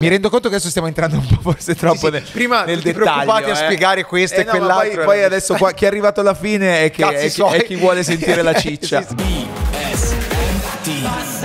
Mi rendo conto che adesso stiamo entrando un po' forse troppo sì, nel, prima nel tutti dettaglio, preoccupati eh? a spiegare questo eh e no, quell'altro. Poi, poi adesso qua, chi è arrivato alla fine è, che, è, chi, è chi vuole sentire la ciccia. sì, sì.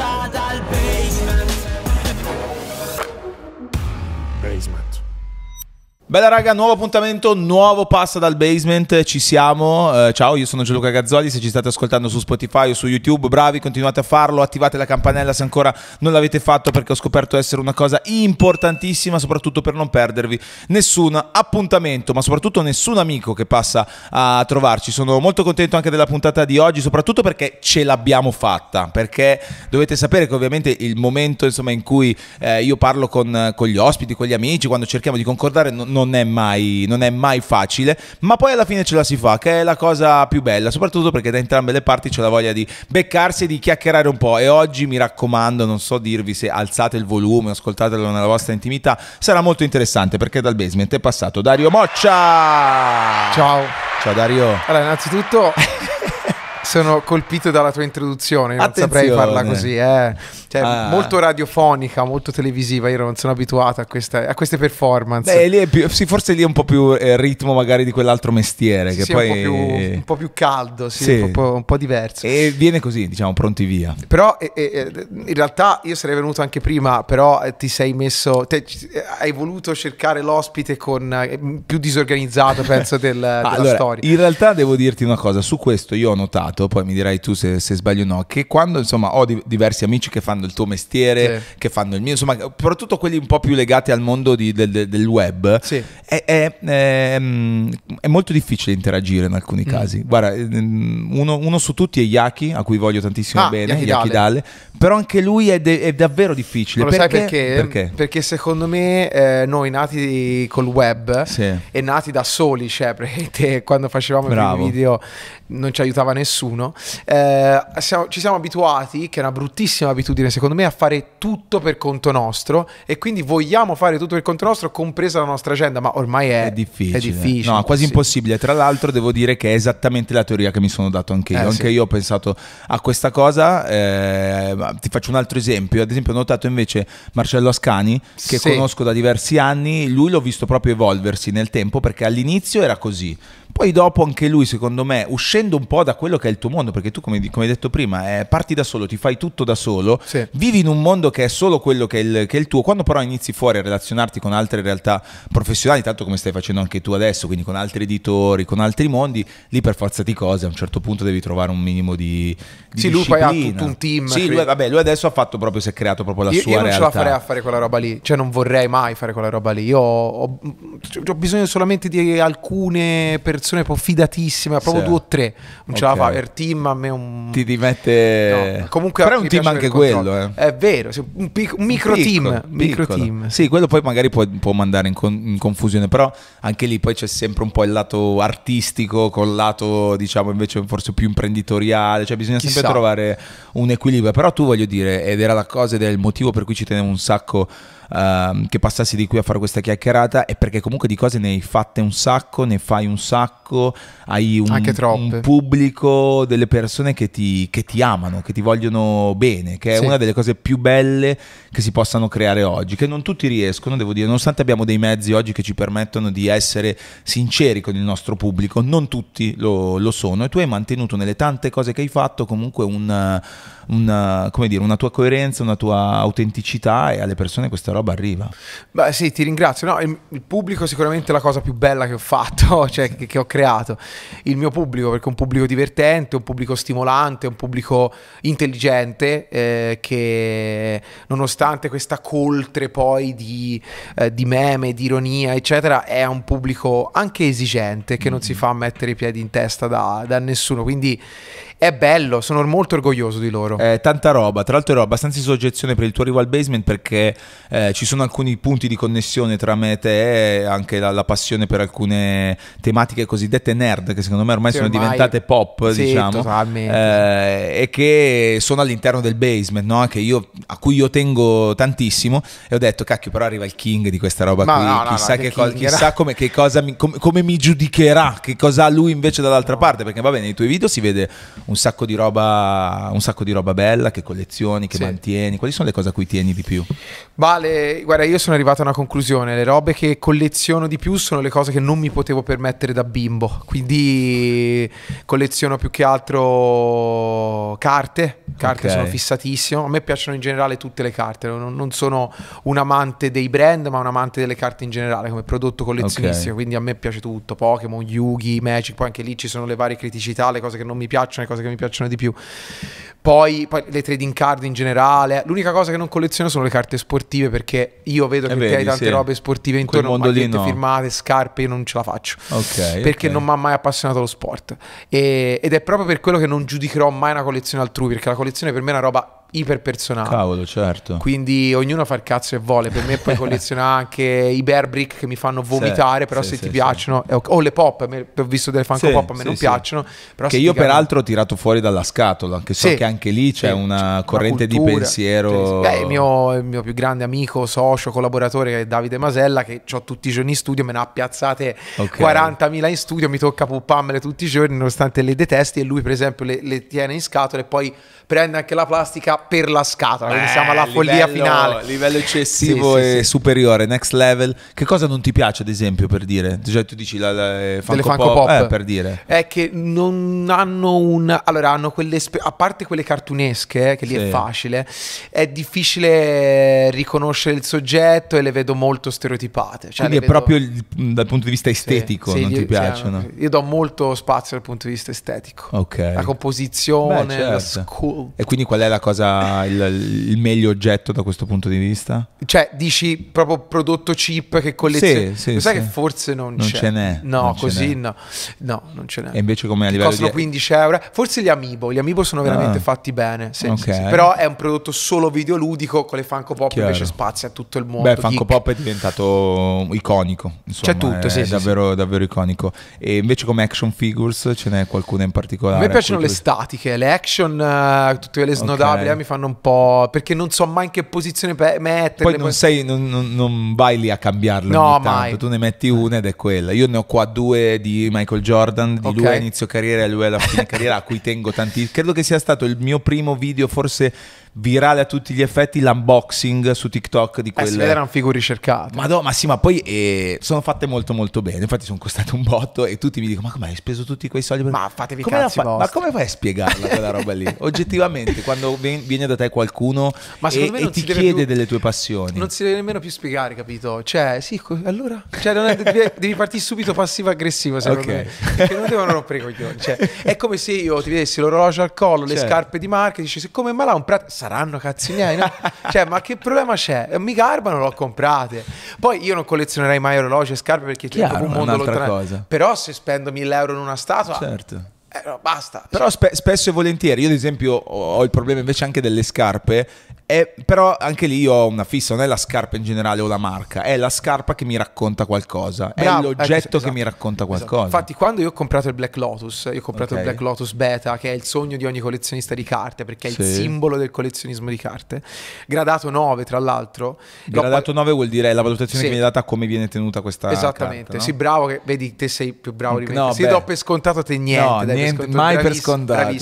Bella raga, nuovo appuntamento, nuovo passa dal basement, ci siamo. Eh, ciao, io sono Gianluca Gazzoli, se ci state ascoltando su Spotify o su YouTube, bravi, continuate a farlo, attivate la campanella se ancora non l'avete fatto perché ho scoperto essere una cosa importantissima, soprattutto per non perdervi nessun appuntamento, ma soprattutto nessun amico che passa a trovarci. Sono molto contento anche della puntata di oggi, soprattutto perché ce l'abbiamo fatta, perché dovete sapere che ovviamente il momento insomma, in cui eh, io parlo con, con, gli ospiti, con gli amici, quando cerchiamo di concordare non non è, mai, non è mai facile, ma poi alla fine ce la si fa, che è la cosa più bella, soprattutto perché da entrambe le parti c'è la voglia di beccarsi e di chiacchierare un po'. E oggi mi raccomando, non so dirvi se alzate il volume, ascoltatelo nella vostra intimità, sarà molto interessante perché dal basement è passato Dario Moccia. Ciao. Ciao Dario. Allora, innanzitutto sono colpito dalla tua introduzione, non Attenzione. saprei farla così, eh. cioè, ah. molto radiofonica, molto televisiva, io non sono abituato a, questa, a queste performance. Beh, lì più, sì, forse lì è un po' più eh, ritmo magari di quell'altro mestiere, sì, che sì, poi... Un po, più, un po' più caldo, sì, un po', un, po', diverso. E viene così, diciamo, pronti via. Però eh, eh, in realtà io sarei venuto anche prima, però eh, ti sei messo, te, eh, hai voluto cercare l'ospite con, eh, più disorganizzato penso del, ah, della allora, storia. In realtà devo dirti una cosa, su questo io ho notato detto, poi mi dirai tu se, se sbaglio o no, che quando insomma ho di, diversi amici che fanno il tuo mestiere, sì. che fanno il mio, insomma, soprattutto quelli un po' più legati al mondo di, del, del, web, sì. è, è, è, mm, è, molto difficile interagire in alcuni mm. casi. Guarda, mm, uno, uno, su tutti è Yaki, a cui voglio tantissimo ah, bene, Yaki Dale, Yaki Dale però anche lui è, de- è davvero difficile. lo perché? sai perché? perché? perché secondo me eh, noi nati col web sì. e nati da soli, cioè perché quando facevamo Bravo. i video non ci aiutava nessuno, eh, siamo, ci siamo abituati, che è una bruttissima abitudine secondo me, a fare tutto per conto nostro e quindi vogliamo fare tutto per conto nostro, compresa la nostra agenda, ma ormai è, è difficile. È difficile no, quasi impossibile. Tra l'altro devo dire che è esattamente la teoria che mi sono dato anche io. Eh, anche sì. io ho pensato a questa cosa eh, ti faccio un altro esempio, ad esempio ho notato invece Marcello Ascani, che sì. conosco da diversi anni, lui l'ho visto proprio evolversi nel tempo perché all'inizio era così, poi dopo anche lui, secondo me, uscendo un po' da quello che è il tuo mondo, perché tu, come, come hai detto prima, eh, parti da solo, ti fai tutto da solo, sì. vivi in un mondo che è solo quello che è, il, che è, il, tuo, quando però inizi fuori a relazionarti con altre realtà professionali, tanto come stai facendo anche tu adesso, quindi con altri editori, con altri mondi, lì per forza di cose a un certo punto devi trovare un minimo di... di sì, lui poi ha tutto un team. Sì, lui, vabbè, lui adesso ha fatto proprio, si è creato proprio la io, sua realtà. Io non realtà. ce la farei a fare quella roba lì, cioè non vorrei mai fare quella roba lì, io ho, ho cioè, bisogno solamente di alcune persone persone poi fidatissime, proprio sì. due o tre. Non okay. ce la fa per team, a me un... Ti dimette... No, comunque Però è un team anche quello, eh. È vero, sì, un, pic- un, micro piccolo, team. Piccolo. Micro team. Sì, quello poi magari può, può mandare in, con- in, confusione, però anche lì poi c'è sempre un po' il lato artistico con il lato, diciamo, invece forse più imprenditoriale, cioè bisogna Chissà. sempre trovare un equilibrio. Però tu voglio dire, ed era la cosa ed è il motivo per cui ci tenevo un sacco uh, che passassi di qui a fare questa chiacchierata è perché comunque di cose ne hai fatte un sacco, ne fai un sacco, hai un, un pubblico, delle persone che ti, che ti, amano, che ti vogliono bene, che è sì. una delle cose più belle che si possano creare oggi, che non tutti riescono, devo dire, nonostante abbiamo dei mezzi oggi che ci permettono di essere sinceri con il nostro pubblico, non tutti lo, lo sono e tu hai mantenuto nelle tante cose che hai fatto comunque un una, dire, una, tua coerenza, una tua autenticità e alle persone questa roba arriva. Beh sì, ti ringrazio. No, il, il, pubblico sicuramente la cosa più bella che ho fatto, cioè che, che, ho creato. Il mio pubblico, perché è un pubblico divertente, un pubblico stimolante, un pubblico intelligente eh, che nonostante questa coltre poi di, eh, di, meme, di ironia, eccetera, è un pubblico anche esigente che mm -hmm. non si mm. fa mettere i piedi in testa da, da nessuno. Quindi è bello, sono molto orgoglioso di loro. Eh, tanta roba, tra l'altro ero abbastanza in soggezione per il tuo rival basement perché eh, ci sono alcuni punti di connessione tra me e te anche la, la, passione per alcune tematiche cosiddette nerd che secondo me ormai sì, sono diventate pop, sì, diciamo, eh, e che sono all'interno del basement, no? che io, a cui io tengo tantissimo e ho detto cacchio però arriva il king di questa roba Ma qui, no, no, chissà, che co- chissà come, che cosa mi, com- come mi giudicherà, che cosa ha lui invece dall'altra parte, perché va bene, nei tuoi video si vede un un sacco di roba, un sacco di roba bella che collezioni, che sì. mantieni. Quali sono le cose a cui tieni di più? Vale, guarda, io sono arrivato a una conclusione. Le robe che colleziono di più sono le cose che non mi potevo permettere da bimbo. Quindi colleziono più che altro carte. Carte okay. sono fissatissimo. A me piacciono in generale tutte le carte. Non, non, sono un amante dei brand, ma un amante delle carte in generale come prodotto collezionistico. Okay. Quindi a me piace tutto: Pokémon, Yugi, Magic. Poi anche lì ci sono le varie criticità, le cose che non mi piacciono, le cose che mi piacciono di più. Poi, poi, le trading card in generale. L'unica cosa che non colleziono sono le carte sportive perché io vedo eh, che vedi, hai tante sì. robe sportive intorno, magliette no. firmate, scarpe, io non ce la faccio. Okay, perché okay. non mi ha mai appassionato lo sport. E, ed è proprio per quello che non giudicherò mai una collezione altrui, perché la collezione per me è una roba iperpersonale. Cavolo, certo. Quindi ognuno fa il cazzo che vuole. Per me poi colleziona anche i bear brick che mi fanno vomitare, sì, però sì, se sì, ti piacciono, eh, o oh, le pop, ho visto delle fanco pop, a me non piacciono. che io peraltro ho tirato fuori dalla scatola, anche so che anche lì c'è una corrente una cultura, di pensiero. Beh, il mio, il mio, più grande amico, socio, collaboratore è Davide Masella, che ho tutti i giorni in studio, me ne ha piazzate okay. 40.000 in studio, mi tocca puppammele tutti i giorni nonostante le detesti e lui per esempio le, le tiene in scatola e poi prende anche la plastica per la scatola, quindi siamo alla eh, livello, follia finale. Livello eccessivo sì, e sì, superiore, next level. Che cosa non ti piace, ad esempio, per dire? Cioè, tu dici la, la eh, Funko, Funko Pop, Pop. Eh, per dire. È che non hanno un... Allora, hanno quelle... A parte quelle cartunesche, eh, che lì sì. è facile, è difficile riconoscere il soggetto e le vedo molto stereotipate. Cioè, quindi è vedo... proprio il, mm, dal punto di vista estetico, non io, ti cioè, piacciono? io do molto spazio dal punto di vista estetico. Ok. La composizione, Beh, certo. la school. E quindi qual è la cosa il, il, meglio oggetto da questo punto di vista? Cioè, dici proprio prodotto chip che colleziona. Sì, sì, sai sì. che forse non, non c'è. ce n'è. No, così no. No, non ce n'è. E invece come a livello costano di... 15 euro. Forse gli Amiibo, gli Amiibo sono veramente ah. fatti bene. Sì, okay. sì, Però è un prodotto solo videoludico, con le Funko Pop Chiaro. invece spazia tutto il mondo. Beh, Funko geek. Pop è diventato iconico. Insomma, c'è tutto, è, sì. È davvero, davvero iconico. E invece come action figures ce n'è qualcuna in particolare? A me piacciono le statiche, le action, eh, tutte le snodabili. Okay idea mi fanno un po'. perché non so mai in che posizione pe- mettere. Poi non, sei, non, non, non, vai lì a cambiarlo. No, mai. Tu ne metti una ed è quella. Io ne ho qua due di Michael Jordan, di okay. lui a inizio carriera e lui alla fine carriera, a cui tengo tanti. Credo che sia stato il mio primo video, forse virale a tutti gli effetti l'unboxing su TikTok di eh quelle. Eh, si erano figure ricercate. Ma ma sì, ma poi eh, sono fatte molto molto bene. Infatti sono costate un botto e tutti mi dicono, ma come hai speso tutti quei soldi? Per... Ma fatevi come cazzi fa- Ma come fai a spiegarla quella roba lì? Oggettivamente, quando viene da te qualcuno ma e, e ti chiede più, delle tue passioni. Non si deve nemmeno più spiegare, capito? Cioè, sì, allora... Cioè, è, devi, partire subito passivo-aggressivo, secondo okay. me. Perché non devono rompere i coglioni. Cioè, è come se io ti vedessi l'orologio al collo, le cioè. scarpe di marca, e dici, come ma là un prato saranno cazzi miei, no? cioè, ma che problema c'è? Mi carbano, l'ho comprate. Poi io non collezionerei mai orologi e scarpe perché c'è un mondo lontano. Cosa. Però se spendo 1000 euro in una statua, certo. Eh, no, basta. Però spe- spesso e volentieri, io ad esempio ho il problema invece anche delle scarpe, e, però anche lì ho una fissa, non è la scarpa in generale o la marca, è la scarpa che mi racconta qualcosa, Bravo, è eh, l'oggetto esatto, che mi esatto, racconta esatto. qualcosa. Esatto. Infatti quando io ho comprato il Black Lotus, io ho comprato okay. il Black Lotus Beta, che è il sogno di ogni collezionista di carte, perché è sì. il simbolo del collezionismo di carte, gradato 9 tra l'altro. Gradato poi... 9 vuol dire la valutazione sì. che viene data a come viene tenuta questa Esattamente, carta, no? sì bravo che vedi te sei più bravo di me, no, sì do per scontato te niente. No, niente, per mai per scontato.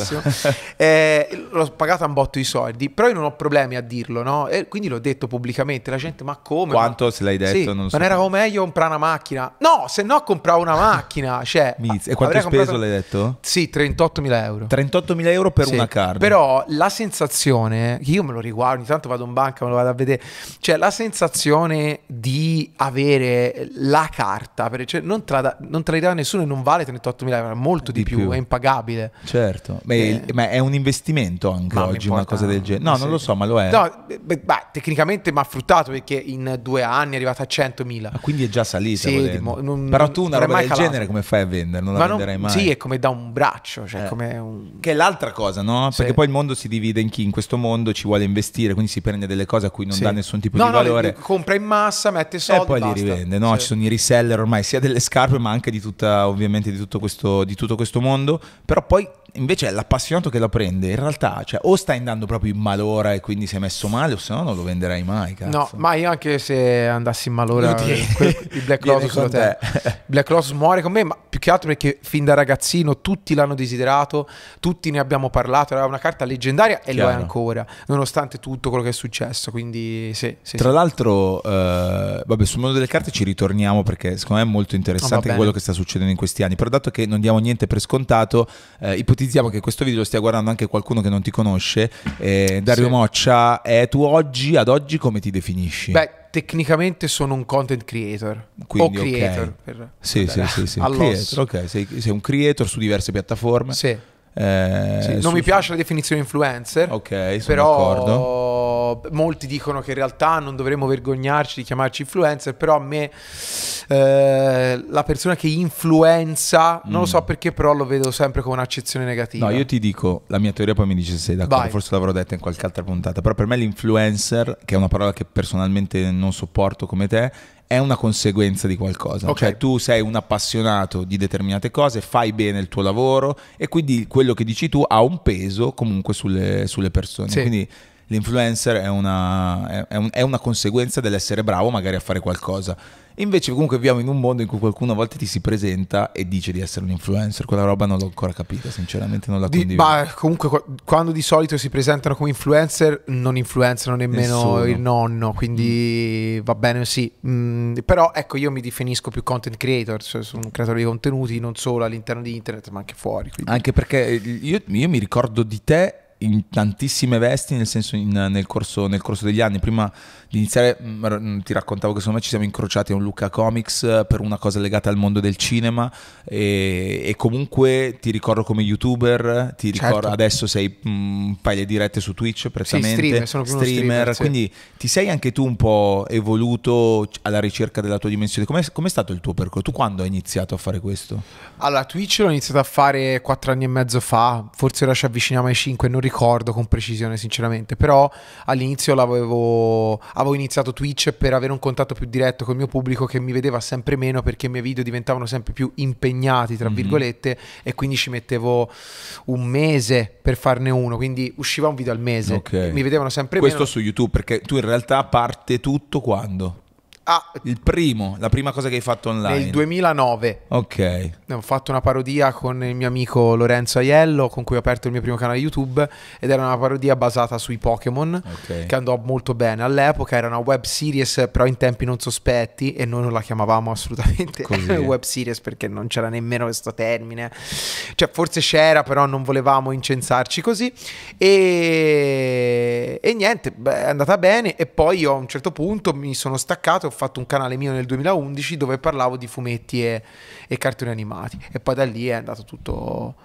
Eh, l'ho pagato un botto di soldi, però io non ho problemi a dirlo, no? E quindi l'ho detto pubblicamente, la gente, ma come? Quanto ma... se l'hai detto? Sì, non so. Ma era meglio comprare una macchina? No, se no compravo una macchina, cioè... Miz, e quanto hai speso comprato... l'hai detto? Sì, 38.000 euro. 38.000 euro per sì, una carta. Però la sensazione, io me lo riguardo, ogni tanto vado in banca, me lo vado a vedere, cioè la sensazione di avere la carta, cioè non, tra, non tradirà nessuno e non vale 38.000 euro, molto di, di più, più. è impossibile impagabile. Certo, ma, eh. è, ma è, un investimento anche ma oggi una cosa del genere. No, eh, sì. non lo so, ma lo è. No, beh, beh, tecnicamente mi ha fruttato perché in due anni è arrivata a 100.000. Ah, quindi è già salita. Sì, mo- non, Però tu una roba del calato. genere come fai a vendere? Non ma la non, venderai mai. Sì, è come da un braccio. Cioè eh. come un... Che è l'altra cosa, no? Perché poi il mondo si divide in chi in questo mondo ci vuole investire, quindi si prende delle cose a cui non sì. dà nessun tipo no, di no, valore. Le, le compra in massa, mette soldi e poi basta. li rivende. No, ci sono i reseller ormai sia delle scarpe ma anche di tutta ovviamente di tutto questo, di tutto questo mondo però poi invece l'appassionato che la prende in realtà cioè, o stai andando proprio in malora e quindi sei messo male o se no non lo venderai mai cazzo. no ma io anche se andassi in malora il Black Lotus lo te. Black Lotus muore con me ma più che altro perché fin da ragazzino tutti l'hanno desiderato tutti ne abbiamo parlato era una carta leggendaria e Chiaro. lo è ancora nonostante tutto quello che è successo quindi sì, sì tra sì. l'altro eh, vabbè sul mondo delle carte ci ritorniamo perché secondo me è molto interessante oh, quello che sta succedendo in questi anni però dato che non diamo niente per scontato guardato, eh, ipotizziamo che questo video lo stia guardando anche qualcuno che non ti conosce. Eh, Dario sì. Moccia, eh, tu oggi, ad oggi come ti definisci? Beh, tecnicamente sono un content creator. Quindi, o creator. Okay. Per, sì, per sì, sì, sì, creator, okay. sei, sei, un creator su diverse piattaforme. Sì. Eh, sì. Non su, mi piace su... la definizione influencer. Ok, sono però... d'accordo molti dicono che in realtà non dovremmo vergognarci di chiamarci influencer, però a me eh, la persona che influenza, non lo so mm. perché, però lo vedo sempre come un'accezione negativa. No, io ti dico, la mia teoria poi mi dice se sei d'accordo, Vai. forse l'avrò detta in qualche altra puntata, però per me l'influencer, che è una parola che personalmente non sopporto come te, è una conseguenza di qualcosa. Okay. Cioè, tu sei un appassionato di determinate cose, fai bene il tuo lavoro e quindi quello che dici tu ha un peso comunque sulle, sulle persone. Sì. Quindi l'influencer è una, è, un, è una conseguenza dell'essere bravo magari a fare qualcosa. Invece comunque viviamo in un mondo in cui qualcuno a volte ti si presenta e dice di essere un influencer, quella roba non l'ho ancora capita, sinceramente non la di, condivido. Ma comunque quando di solito si presentano come influencer non influenzano nemmeno Nessuno. il nonno, quindi mm. va bene sì. Mm, però ecco io mi definisco più content creator, cioè sono un creatore di contenuti non solo all'interno di internet ma anche fuori. Quindi. Anche perché eh, io, io mi ricordo di te in tantissime vesti, nel senso in, nel, corso, nel corso degli anni. Prima l'iniziale mm, mm, ti raccontavo che secondo me ci siamo incrociati a un Luca Comics eh, per una cosa legata al mondo del cinema e, e comunque ti ricordo come youtuber, ti ricordo certo. adesso sei mm, un paio di dirette su Twitch prettamente, sì, streamer, sono streamer, streamer sì. quindi ti sei anche tu un po' evoluto alla ricerca della tua dimensione. Com'è, com'è stato il tuo percorso? Tu quando hai iniziato a fare questo? Allora, Twitch l'ho iniziato a fare quattro anni e mezzo fa, forse ora ci avviciniamo ai cinque, non ricordo con precisione sinceramente, però all'inizio l'avevo avevo iniziato Twitch per avere un contatto più diretto col mio pubblico che mi vedeva sempre meno perché i miei video diventavano sempre più impegnati, tra mhm. virgolette, mm-hmm. e quindi ci mettevo un mese per farne uno, quindi usciva un video al mese, okay. mi vedevano sempre Questo meno. Questo su YouTube perché tu in realtà parte tutto quando? Ah, il primo, la prima cosa che hai fatto online? Nel 2009. Ok. Ho fatto una parodia con il mio amico Lorenzo Aiello, con cui ho aperto il mio primo canale YouTube, ed era una parodia basata sui Pokémon, okay. che andò molto bene. All'epoca era una web series, però in tempi non sospetti, e noi non la chiamavamo assolutamente Così. web series perché non c'era nemmeno questo termine. Cioè, forse c'era, però non volevamo incensarci così. E, e niente, beh, è andata bene. E poi io a un certo punto mi sono staccato e ho fatto un canale mio nel 2011 dove parlavo di fumetti e, e cartoni animati e poi da lì è andato tutto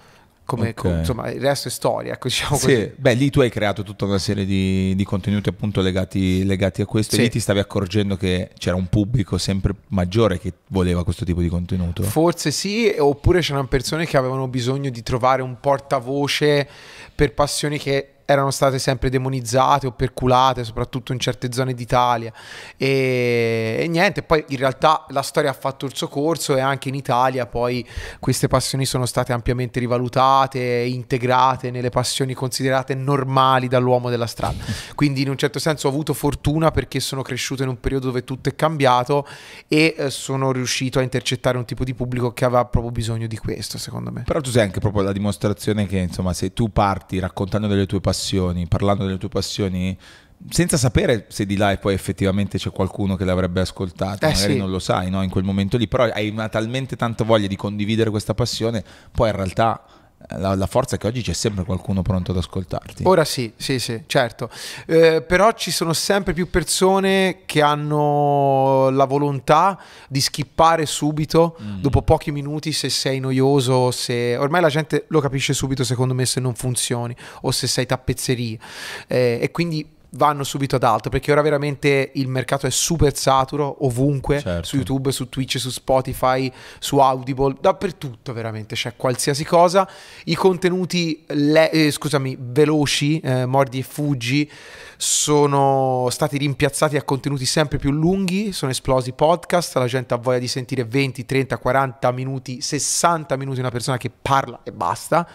come, okay. come insomma il resto è storia ecco, diciamo sì. beh lì tu hai creato tutta una serie di, di contenuti appunto legati, legati a questo sì. e lì ti stavi accorgendo che c'era un pubblico sempre maggiore che voleva questo tipo di contenuto forse sì oppure c'erano persone che avevano bisogno di trovare un portavoce per passioni che erano state sempre demonizzate o perculate, soprattutto in certe zone d'Italia. E, e, niente, poi in realtà la storia ha fatto il suo corso e anche in Italia poi queste passioni sono state ampiamente rivalutate, integrate nelle passioni considerate normali dall'uomo della strada. Quindi in un certo senso ho avuto fortuna perché sono cresciuto in un periodo dove tutto è cambiato e eh, sono riuscito a intercettare un tipo di pubblico che aveva proprio bisogno di questo, secondo me. Però tu sei anche proprio la dimostrazione che insomma se tu parti raccontando delle tue passioni, passioni, parlando delle tue passioni, senza sapere se di là poi effettivamente c'è qualcuno che l'avrebbe ascoltata, eh magari sì. non lo sai no? in quel momento lì, però hai una talmente tanta voglia di condividere questa passione, poi in realtà eh, la, la, forza è che oggi c'è sempre qualcuno pronto ad ascoltarti. Ora sì, sì, sì, certo. Eh, però ci sono sempre più persone che hanno la volontà di skippare subito, mm. dopo pochi minuti, se sei noioso, se... Ormai la gente lo capisce subito, secondo me, se non funzioni o se sei tappezzeria. Eh, e quindi vanno subito ad alto perché ora veramente il mercato è super saturo ovunque certo. su YouTube, su Twitch, su Spotify, su Audible, dappertutto veramente c'è cioè, qualsiasi cosa. I contenuti le, eh, scusami, veloci, eh, mordi e fuggi sono stati rimpiazzati a contenuti sempre più lunghi, sono esplosi podcast, la gente ha voglia di sentire 20, 30, 40 minuti, 60 minuti una persona che parla e basta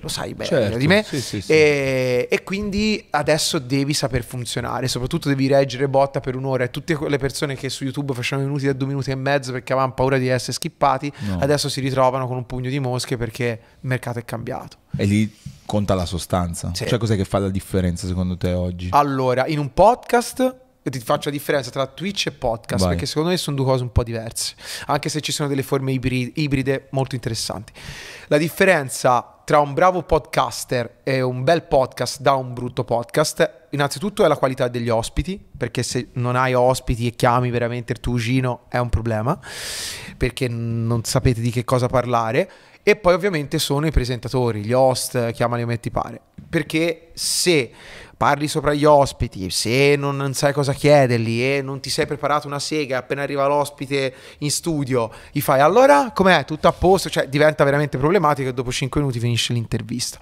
lo sai bene certo, di me. Sì, sì, sì. E, e, quindi adesso devi saper funzionare, soprattutto devi reggere botta per un'ora e tutte quelle persone che su YouTube facevano minuti da due minuti e mezzo perché avevano paura di essere skippati, no. adesso si ritrovano con un pugno di mosche perché il mercato è cambiato. E lì conta la sostanza. Cioè cos'è che fa la differenza secondo te oggi? Allora, in un podcast ti faccio la differenza tra Twitch e podcast Vai. perché secondo me sono due cose un po' diverse anche se ci sono delle forme ibride, ibride molto interessanti la differenza tra un bravo podcaster e un bel podcast da un brutto podcast, innanzitutto è la qualità degli ospiti, perché se non hai ospiti e chiami veramente il tuo cugino è un problema, perché non sapete di che cosa parlare. E poi ovviamente sono i presentatori, gli host, chiamali come ti pare. Perché se parli sopra gli ospiti, se non, non sai cosa chiedergli e non ti sei preparato una sega appena arriva l'ospite in studio, gli fai allora com'è? Tutto a posto? Cioè diventa veramente problematico e dopo 5 minuti finisce l'intervista.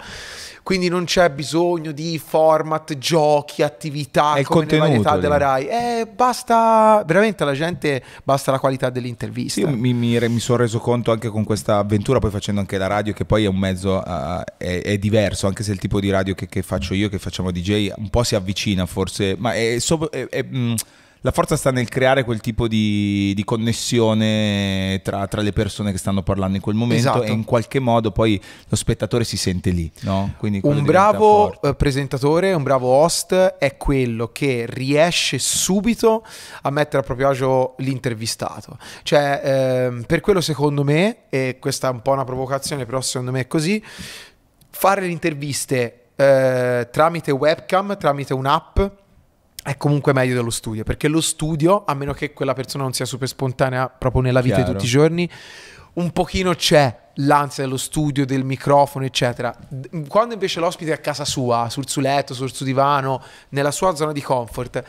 Quindi non c'è bisogno di format, giochi, attività, è come varietà lì. della RAI. Eh, basta, veramente la gente basta la qualità dell'intervista. Io mi, mi, mi sono reso conto anche con questa avventura, poi facendo anche la radio, che poi è un mezzo, uh, è, è, diverso, anche se il tipo di radio che, che faccio io, che facciamo DJ, un po' si avvicina forse, ma è, so, è, è, mm, la forza sta nel creare quel tipo di, di connessione tra, tra, le persone che stanno parlando in quel momento esatto. e in qualche modo poi lo spettatore si sente lì. No? un bravo forte. Eh, presentatore, un bravo host è quello che riesce subito a mettere a proprio agio l'intervistato. Cioè, ehm, per quello secondo me, e questa è un po' una provocazione, però secondo me è così, fare le interviste eh, tramite webcam, tramite un'app, è comunque meglio dello studio, perché lo studio, a meno che quella persona non sia super spontanea proprio nella vita Chiaro. di tutti i giorni, un pochino c'è l'ansia dello studio, del microfono, eccetera. Quando invece l'ospite è a casa sua, sul suo letto, sul suo divano, nella sua zona di comfort,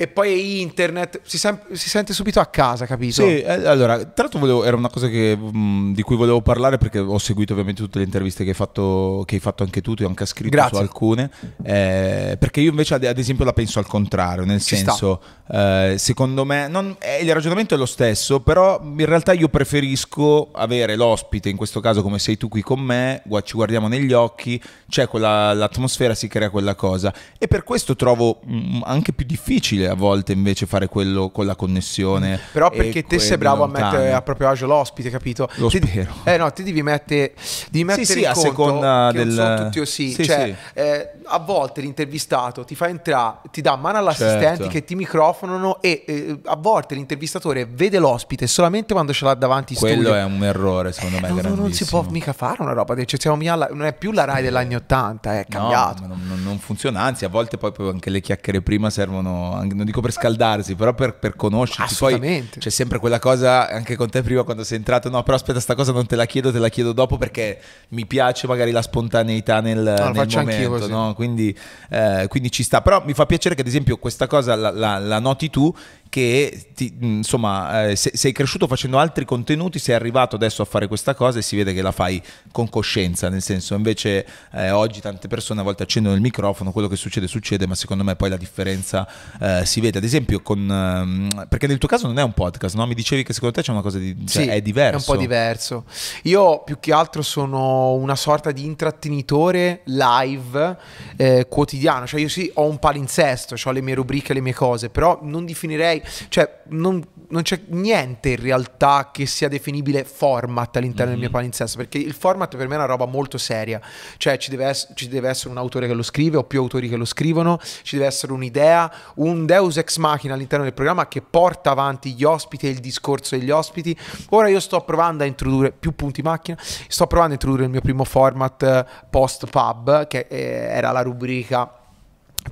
e poi internet, si, sem- si sente subito a casa, capito? Sì, eh, allora, tra l'altro volevo, era una cosa che, mh, di cui volevo parlare perché ho seguito ovviamente tutte le interviste che hai fatto, che hai fatto anche tu, ti ho anche scritto Grazie. su alcune, eh, perché io invece ad, ad, esempio la penso al contrario, nel Ci senso, eh, secondo me, non, eh, il ragionamento è lo stesso, però in realtà io preferisco avere l'ospite, in questo caso come sei tu qui con me, ci guardiamo negli occhi, c'è quella, l'atmosfera, si crea quella cosa e per questo trovo anche più difficile a volte invece fare quello con la connessione. Però perché te sei bravo a mettere a proprio agio l'ospite, capito? Lo ti, spero. Eh no, ti devi mettere, devi mettere sì, sì, a seconda del... sono tutti o Sì, cioè, sì. Eh, a volte l'intervistato ti fa entrare, ti dà mano all'assistente certo. che ti microfonano e eh, a volte l'intervistatore vede l'ospite solamente quando ce l'ha davanti in Quello studio. è un errore secondo eh, me no, Non si può mica fare una roba del cioè, siamo alla, non è più la RAI degli anni 80, è cambiato. No, non, non funziona, anzi a volte poi anche le chiacchiere prima servono Anche non dico per scaldarsi, però per, per conoscersi. Poi c'è sempre quella cosa, anche con te prima quando sei entrato, no, però aspetta, sta cosa non te la chiedo, te la chiedo dopo perché mi piace magari la spontaneità nel, no, nel momento, no? quindi, eh, quindi, ci sta. Però mi fa piacere che ad esempio questa cosa la, la, la noti tu, che ti, insomma eh, se, sei cresciuto facendo altri contenuti, sei arrivato adesso a fare questa cosa e si vede che la fai con coscienza, nel senso invece eh, oggi tante persone a volte accendono il microfono, quello che succede succede, ma secondo me poi la differenza eh, si vede, ad esempio con, ehm, perché nel tuo caso non è un podcast, no? mi dicevi che secondo te c'è una cosa di, cioè, sì, è diverso. È un po' diverso. Io più che altro sono una sorta di intrattenitore live eh, quotidiano, cioè io sì ho un palinsesto, ho le mie rubriche, le mie cose, però non definirei ok? Cioè, non, non, c'è niente in realtà che sia definibile format all'interno mm-hmm. del mio mhm. palinsesto, perché il format per me è una roba molto seria. Cioè, ci deve, es- ci deve, essere un autore che lo scrive o più autori che lo scrivono, ci deve essere un'idea, un deus ex machina all'interno del programma che porta avanti gli ospiti e il discorso degli ospiti. Ora io sto provando a introdurre più punti macchina, sto provando a introdurre il mio primo format eh, post pub, che eh, era la rubrica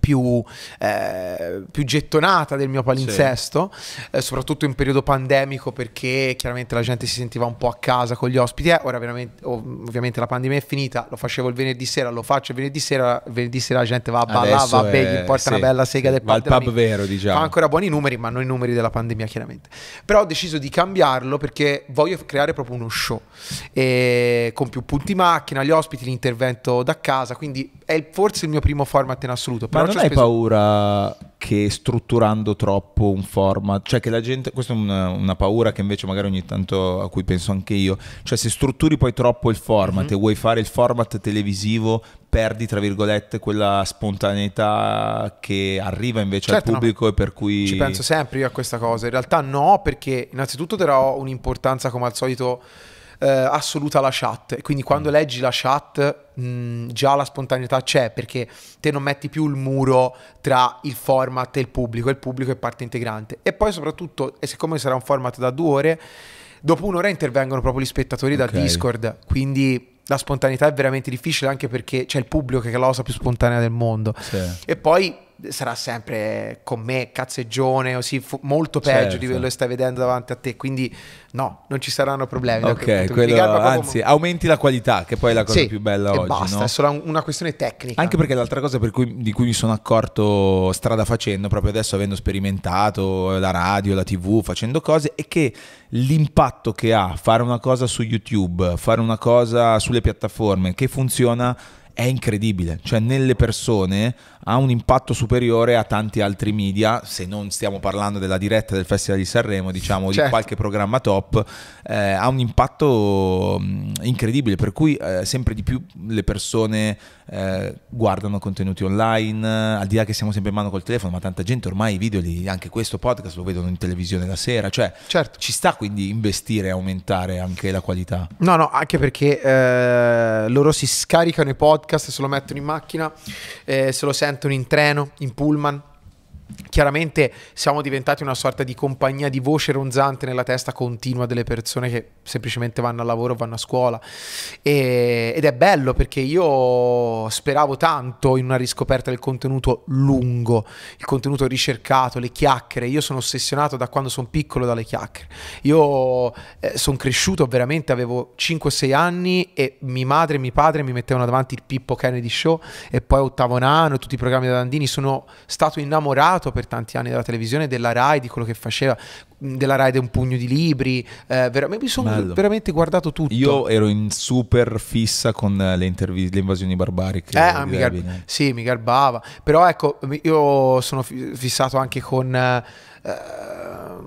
più, eh, più, gettonata del mio palinsesto, sì. eh, soprattutto in periodo pandemico perché chiaramente la gente si sentiva un po' a casa con gli ospiti. Eh, ora ovviamente la pandemia è finita, lo facevo il venerdì sera, lo faccio il venerdì sera, il venerdì sera la gente va a ballare, va a bere, gli porta sì, una bella sega del pub. pub vero, diciamo. Fa ancora buoni numeri, ma non i numeri della pandemia chiaramente. Però ho deciso di cambiarlo perché voglio creare proprio uno show e, con più punti macchina, gli ospiti, l'intervento da casa, quindi è forse il mio primo format in assoluto ma non hai speso... paura che strutturando troppo un format, cioè che la gente, questa è una, una, paura che invece magari ogni tanto a cui penso anche io, cioè se strutturi poi troppo il format mm-hmm. e vuoi fare il format televisivo, perdi tra virgolette quella spontaneità che arriva invece certo, al pubblico no. e per cui... Ci penso sempre io a questa cosa, in realtà no perché innanzitutto darò un'importanza come al solito eh, assoluta la chat. Quindi quando mm. leggi la chat mh, mm, già la spontaneità c'è perché te non metti più il muro tra il format e il pubblico, e il pubblico è parte integrante. E poi soprattutto, e siccome sarà un format da due ore, dopo un'ora intervengono proprio gli spettatori okay. da Discord. Quindi la spontaneità è veramente difficile anche perché c'è il pubblico che è la cosa più spontanea del mondo. Sì. E poi sarà sempre con me cazzeggione o sì, fu- molto peggio certo. di quello che stai vedendo davanti a te. Quindi no, non ci saranno problemi. Ok, quello, anzi, mo- aumenti la qualità, che poi è la cosa sì, più bella oggi. Basta, no? è solo una questione tecnica. Anche perché l'altra cosa cui, di cui mi sono accorto strada facendo, proprio adesso avendo sperimentato la radio, la tv, facendo cose, è che l'impatto che ha fare una cosa su YouTube, fare una cosa sulle piattaforme che funziona è incredibile. Cioè, nelle persone ha un impatto superiore a tanti altri media, se non stiamo parlando della diretta del Festival di Sanremo, diciamo certo. di qualche programma top, eh, ha un impatto incredibile, per cui eh, sempre di più le persone eh, guardano contenuti online, al di là che siamo sempre in mano col telefono, ma tanta gente ormai i video, anche questo podcast lo vedono in televisione la sera, cioè certo. ci sta quindi investire e aumentare anche la qualità. No, no, anche perché eh, loro si scaricano i podcast, se lo mettono in macchina, eh, se lo sentono sentono in treno, in pullman, Chiaramente siamo diventati una sorta di compagnia di voce ronzante nella testa continua delle persone che semplicemente vanno al lavoro, vanno a scuola. E, ed è bello perché io speravo tanto in una riscoperta del contenuto lungo, il contenuto ricercato, le chiacchiere. Io sono ossessionato da quando sono piccolo dalle chiacchiere. Io eh, sono cresciuto veramente, avevo 5-6 anni e mia madre e mio padre mi mettevano davanti il Pippo Kennedy Show e poi Ottavo Nano, tutti i programmi da Dandini. Sono stato innamorato parlato per tanti anni della televisione, della RAI, di quello che faceva, della RAI di un pugno di libri, eh, vera mi sono Bello. veramente guardato tutto. Io ero in super fissa con le, intervi- le invasioni barbariche. Eh, ah, mi gar- eh. sì, mi garbava, però ecco, io sono fissato anche con... Eh,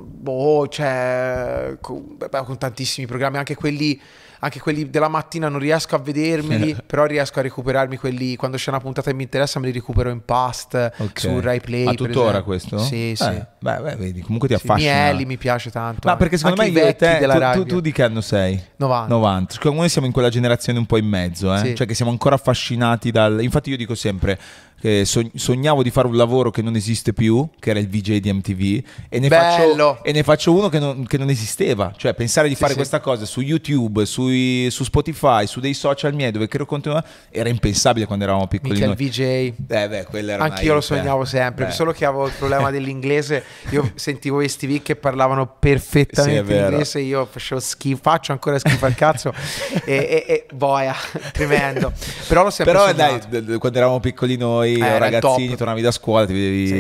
boh, cioè, con, beh, con tantissimi programmi, anche quelli anche quelli della mattina non riesco a vedermeli, però riesco a recuperarmi quelli quando c'è una puntata che mi interessa, me li recupero in past okay. su Rai Play. Ma tuttora questo? Sì, eh, sì. Beh, beh, vedi, comunque ti affascina. Mieli mi piace tanto. Ma perché secondo anche me io te, della tu, tu, tu, di che anno sei? 90. 90. Secondo me siamo in quella generazione un po' in mezzo, eh? sì. cioè che siamo ancora affascinati dal... Infatti io dico sempre eh, sognavo di fare un lavoro che non esiste più, che era il VJ di MTV, e ne, faccio, e ne faccio, uno che non, che non, esisteva. Cioè, pensare di sì, fare sì. questa cosa su YouTube, sui, su Spotify, su dei social miei dove credo continuare, era impensabile quando eravamo piccoli. il VJ. Eh, beh, quello era Anch'io lo eh. sognavo sempre, beh. solo che avevo il problema dell'inglese. Io sentivo i TV che parlavano perfettamente sì, inglese, io facevo schifo, faccio ancora schifo al cazzo. e, e, e boia, tremendo. Però lo sempre Però, dai, quando eravamo piccoli noi noi eh, ragazzini tornavi da scuola, ti vedevi... Sì.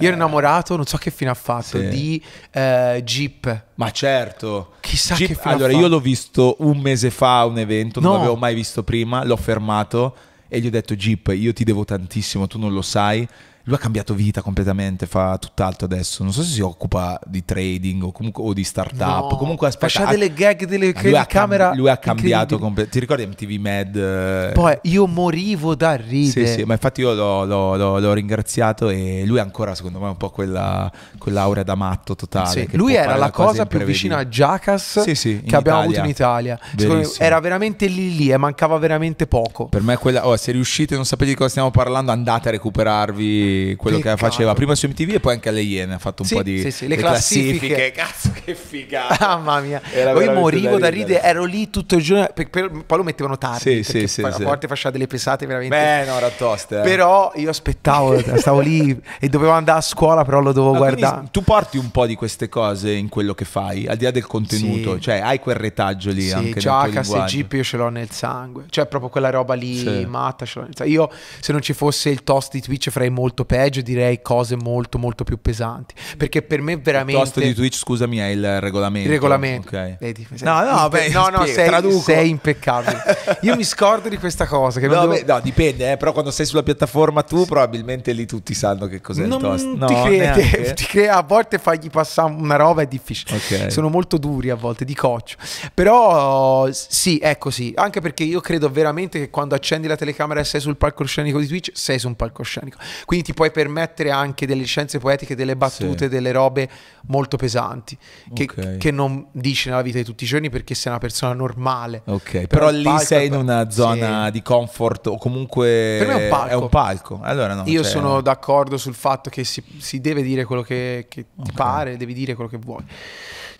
Io ero eh. innamorato, non so che fine ha fatto, sì. di eh, Jeep. Ma certo. Chissà Jeep, che fine Allora, io l'ho visto un mese fa a un evento, no. non l'avevo mai visto prima, l'ho fermato e gli ho detto Jeep, io ti devo tantissimo, tu non lo sai lui ha cambiato vita completamente, fa tutt'altro adesso. Non so se si occupa di trading o, comunque, o di startup. No. Comunque aspetta. Faccia delle gag delle ah, lui ha, camera. lui ha cambiato completamente. Ti ricordi MTV Mad? Eh? Poi io morivo da ridere. Sì, sì, ma infatti io l'ho, l'ho, l'ho, l'ho ringraziato e lui ancora, secondo me, un po' quella, quell'aura da matto totale. Sì, lui era la cosa più vicina a Jackass sì, sì, che abbiamo Italia. avuto in Italia. era veramente lì lì e mancava veramente poco. Per me quella. Oh, se riuscite e non sapete di cosa stiamo parlando, andate a recuperarvi quello che, che faceva prima su MTV e poi anche alle Iene ha fatto un sì, po' di sì, sì. Le, le classifiche. classifiche. Cazzo che figata. Ah, mamma mia. Poi morivo da ridere, ero lì tutto il giorno, per, per, poi lo mettevano tardi. Sì, sì, a volte faceva delle pesate veramente. Beh, no, era tosta. Eh. Però io aspettavo, stavo lì e dovevo andare a scuola, però lo dovevo no, guardare. Tu porti un po' di queste cose in quello che fai, al di là del contenuto, cioè hai quel retaggio lì sì, anche. Cioè, HSGP io ce l'ho nel sangue, cioè proprio quella roba lì matta ce l'ho nel Io se non ci fosse il toast di Twitch farei molto molto peggio, direi cose molto molto più pesanti. Perché per me veramente... Il costo di Twitch, scusami, è il regolamento. Il regolamento. Okay. Vedi, sei... no, no, beh, no, no sei, sei, impeccabile. Io mi scordo di questa cosa. No, devo... beh, no, dipende, eh, però quando sei sulla piattaforma tu, probabilmente lì tutti sanno che cos'è non il toast. No, ti crede, ti crea, a volte fagli passare una roba è difficile. Okay. Sono molto duri a volte, di coccio. Però sì, è così. Ecco, anche perché io credo veramente che quando accendi la telecamera e sei sul palcoscenico di Twitch, sei su un palcoscenico. Quindi ti ti puoi permettere anche delle licenze poetiche, delle battute, sì. delle robe molto pesanti, che, okay. che, non dici nella vita di tutti i giorni perché sei una persona normale. Ok, però, però lì sei in una zona sì. di comfort o comunque per me è un palco. È un palco. Allora no, Io cioè... sono d'accordo sul fatto che si, si, deve dire quello che, che okay. ti pare, devi dire quello che vuoi.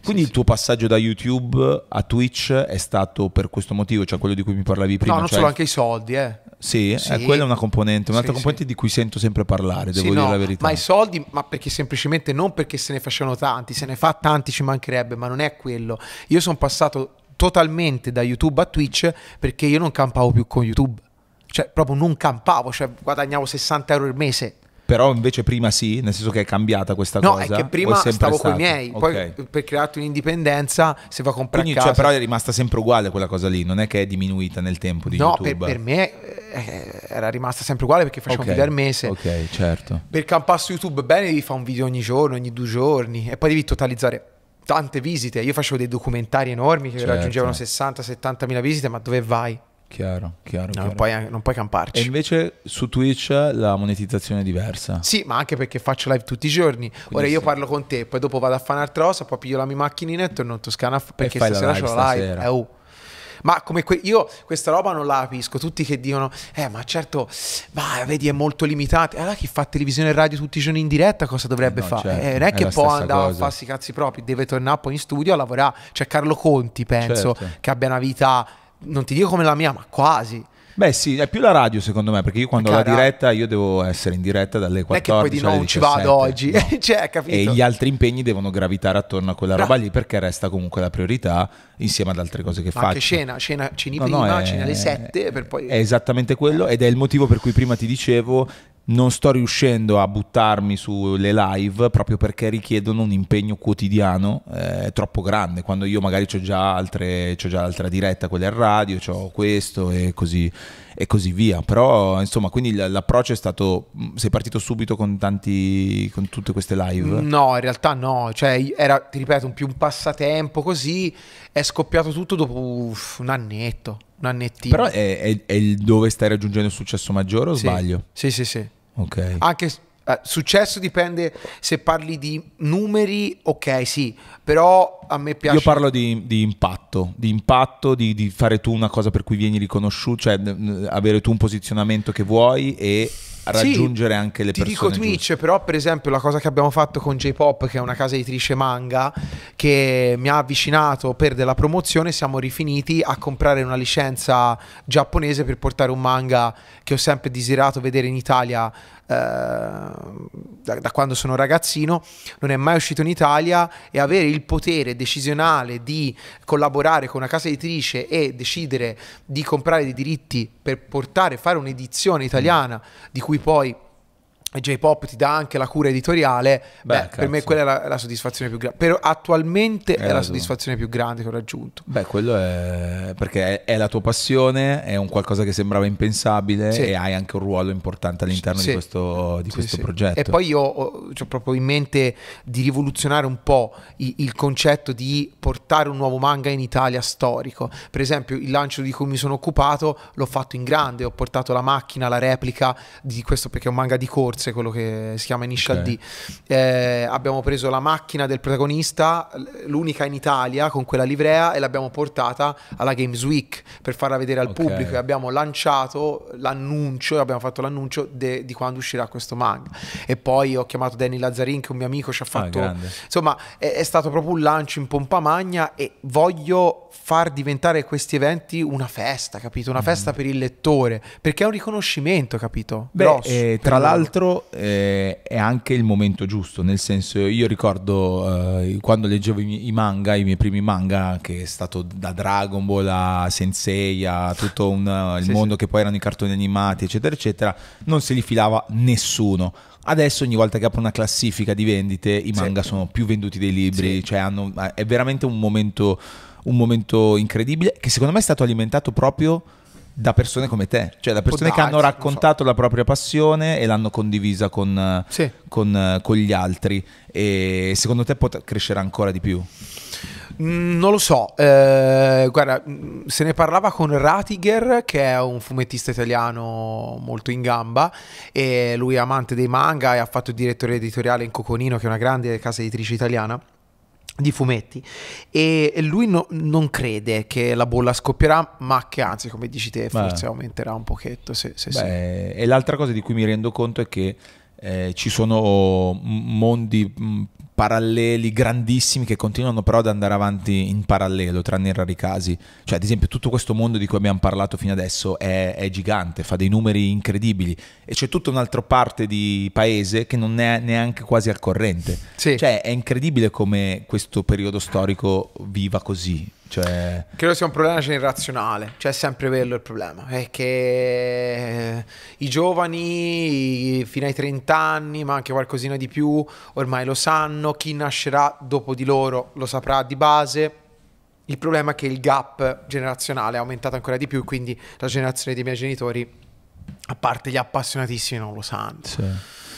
Quindi sì, il tuo passaggio da YouTube a Twitch è stato per questo motivo, cioè quello di cui mi parlavi prima. No, non cioè... solo anche i soldi, eh. Sì, eh, sì. Eh, quella è una componente, un'altra sì, componente di cui sento sempre parlare, devo dire no, la verità. Ma i soldi, ma perché semplicemente non perché se ne facciano tanti, se ne fa tanti ci mancherebbe, ma non è quello. Io sono passato totalmente da YouTube a Twitch perché io non campavo più con YouTube. Cioè, proprio non campavo, cioè guadagnavo 60 euro al mese però invece prima sì, nel senso che è cambiata questa no, cosa. No, è che prima è stavo con i miei, okay. poi per crearti un'indipendenza si va a comprare Quindi, cioè, però è rimasta sempre uguale quella cosa lì, non è che è diminuita nel tempo di no, YouTube. No, per, per, me eh, era rimasta sempre uguale perché facevo okay. un video al mese. Ok, certo. Per campare su YouTube bene devi fare un video ogni giorno, ogni due giorni e poi devi totalizzare tante visite. Io facevo dei documentari enormi che certo. raggiungevano 60-70 mila visite, ma dove vai? Chiaro, chiaro, no, chiaro. Non, puoi, non, puoi, camparci. E invece su Twitch la monetizzazione è diversa. Sì, ma anche perché faccio live tutti i giorni. Quindi Ora io parlo con te, poi dopo vado a fare un'altra cosa, poi piglio la mia macchinina e torno in Toscana perché stasera c'ho la live. Stasera. Eh, oh. Ma come que- io questa roba non la capisco. Tutti che dicono, eh, ma certo, ma vedi, è molto limitata. Allora chi fa televisione e radio tutti i giorni in diretta, cosa dovrebbe no, fare? Certo, eh, non è, è che può andare cosa. a farsi i cazzi propri, deve tornare poi in studio a lavorare. C'è cioè, Carlo Conti, penso, certo. che abbia una vita non ti dico come la mia, ma quasi. Beh sì, è più la radio secondo me, perché io quando ho la diretta io devo essere in diretta dalle 14 alle 17. Non è che poi di non ci vado oggi, no. cioè, capito? E gli altri impegni devono gravitare attorno a quella Bra roba lì perché resta comunque la priorità insieme ad altre cose che Ma faccio. Anche cena, cena ceni no, prima, no, è, cena alle 7 per poi... È esattamente quello eh. ed è il motivo per cui prima ti dicevo non sto riuscendo a buttarmi sulle live proprio perché richiedono un impegno quotidiano eh, troppo grande, quando io magari ho già, altre, ho già l'altra diretta, quella in radio, ho questo e così, e così, via. Però insomma, quindi l'approccio è stato, mm, sei partito subito con, tanti, con tutte queste live? No, in realtà no, cioè era, ti ripeto, un più un passatempo così, è scoppiato tutto dopo un annetto un annettino. Però è, è, è dove stai raggiungendo il successo maggiore o sì. sbaglio? Sì, sì, sì. Ok. Anche Uh, successo dipende se parli di numeri, ok, sì, però a me piace. Io parlo di, di impatto, di impatto, di, di, fare tu una cosa per cui vieni riconosciuto, cioè avere tu un posizionamento che vuoi e raggiungere sì, anche le ti persone. Ti dico Twitch, giuste. però per esempio la cosa che abbiamo fatto con J-Pop, che è una casa editrice manga, che mi ha avvicinato per della promozione, siamo rifiniti a comprare una licenza giapponese per portare un manga che ho sempre desiderato vedere in Italia eh, da, da, quando sono ragazzino, non è mai uscito in Italia e avere il potere decisionale di collaborare con una casa editrice e decidere di comprare dei diritti per portare, fare un'edizione italiana di cui poi J-pop ti dà anche la cura editoriale, beh, beh, per me quella è la, la soddisfazione più grande. Però attualmente è, è la soddisfazione più grande che ho raggiunto. Beh, quello è perché è, è, la tua passione, è un qualcosa che sembrava impensabile sì. e hai anche un ruolo importante all'interno sì. di questo, di sì, questo progetto. E poi io ho, ho, proprio in mente di rivoluzionare un po' il, il, concetto di portare un nuovo manga in Italia storico. Per esempio, il lancio di cui mi sono occupato l'ho fatto in grande, ho portato la macchina, la replica di questo perché è un manga di corso. Force, quello che si chiama Initial okay. D. Eh, abbiamo preso la macchina del protagonista, l'unica in Italia con quella livrea, e l'abbiamo portata alla Games Week per farla vedere al okay. pubblico. E abbiamo lanciato l'annuncio, abbiamo fatto l'annuncio di quando uscirà questo manga. E poi ho chiamato Danny Lazzarin, che è un mio amico, ci ha ah, fatto... Ah, insomma, è, è stato proprio un lancio in pompa magna e voglio far diventare questi eventi una festa, capito? Una mm. festa per il lettore, perché è un riconoscimento, capito? Beh, eh, tra l'altro eh, è anche il momento giusto, nel senso io ricordo eh, quando leggevo i, i, manga, i miei primi manga, che è stato da Dragon Ball a Sensei a tutto un, eh, il sì, mondo sì. che poi erano i cartoni animati, eccetera, eccetera, non se li filava nessuno. Adesso ogni volta che apro una classifica di vendite i manga sì. sono più venduti dei libri, cioè hanno, è veramente un momento, un momento incredibile che secondo me è stato alimentato proprio da persone come te, cioè da persone che hanno raccontato so. la propria passione e l'hanno condivisa con, sì. con, con gli altri e secondo te pot- crescerà ancora di più? Mm, non lo so, eh, guarda, mm, se ne parlava con Ratiger, che è un fumettista italiano molto in gamba, e lui è amante dei manga e ha fatto il direttore editoriale in Coconino, che è una grande casa editrice italiana di fumetti e lui no, non crede che la bolla scoppierà ma che anzi come dici te forse aumenterà un pochetto se, se Beh, sì. e l'altra cosa di cui mi rendo conto è che eh, ci sono mondi paralleli grandissimi che continuano però ad andare avanti in parallelo, tranne in rari casi. Cioè, ad esempio, tutto questo mondo di cui abbiamo parlato fino adesso è, è gigante, fa dei numeri incredibili e c'è tutta un'altra parte di paese che non è neanche quasi al corrente. Sì. Cioè, è incredibile come questo periodo storico viva così cioè... Credo sia un problema generazionale, cioè è sempre quello il problema, è che eh, i giovani fino ai 30 anni, ma anche qualcosina di più, ormai lo sanno, chi nascerà dopo di loro lo saprà di base. Il problema è che il gap generazionale è aumentato ancora di più, quindi la generazione dei miei genitori a parte gli appassionatissimi non lo sanno. Sì.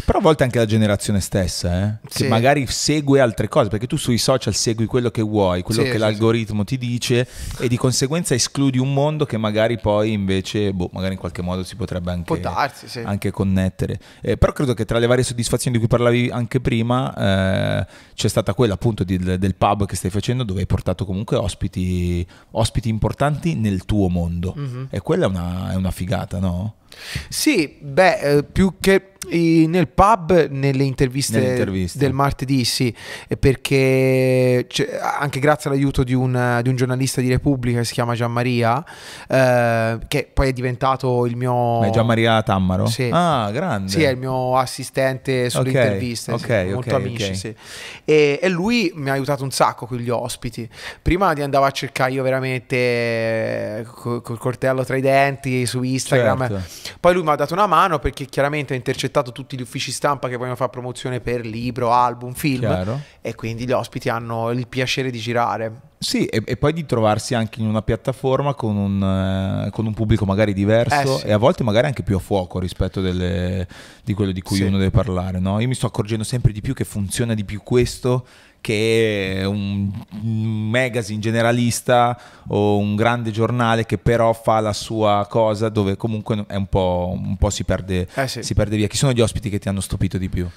Però a volte anche la generazione stessa, eh? che magari segue altre cose, perché tu sui social segui quello che vuoi, quello sì, che l'algoritmo ti dice e di conseguenza escludi un mondo che magari poi invece, boh, magari in qualche modo si potrebbe anche, darsi, anche connettere. Eh, però credo che tra le varie soddisfazioni di cui parlavi anche prima eh, c'è stata quella appunto di, del pub che stai facendo dove hai portato comunque ospiti, ospiti importanti nel tuo mondo mm-hmm. e quella è una, è una figata, no? Sì, beh, eh, più che i, nel pub, nelle interviste, nelle interviste, del martedì, sì, perché cioè, anche grazie all'aiuto di, di un, giornalista di Repubblica che si chiama Gianmaria, eh, che poi è diventato il mio... Ma Gianmaria Tammaro? Sì. Ah, grande. Sì, è il mio assistente sulle okay. interviste, okay, sì, molto okay, amici, sì. E, e, lui mi ha aiutato un sacco con gli ospiti. Prima di andare a cercare io veramente eh, col, col, coltello tra i denti su Instagram, certo. poi lui mi ha dato una mano perché chiaramente ha intercettato accertato tutti gli uffici stampa che vogliono fare promozione per libro, album, film Chiaro. e quindi gli ospiti hanno il piacere di girare. Sì, e, e poi di trovarsi anche in una piattaforma con un, eh, con un pubblico magari diverso eh sì. e a volte magari anche più a fuoco rispetto delle, di quello di cui sì. uno deve parlare. No? Io mi sto accorgendo sempre di più che funziona di più questo che un magazine generalista o un grande giornale che però fa la sua cosa dove comunque un po', un po', si, perde, eh sì. si perde via. Chi sono gli ospiti che ti hanno stupito di più?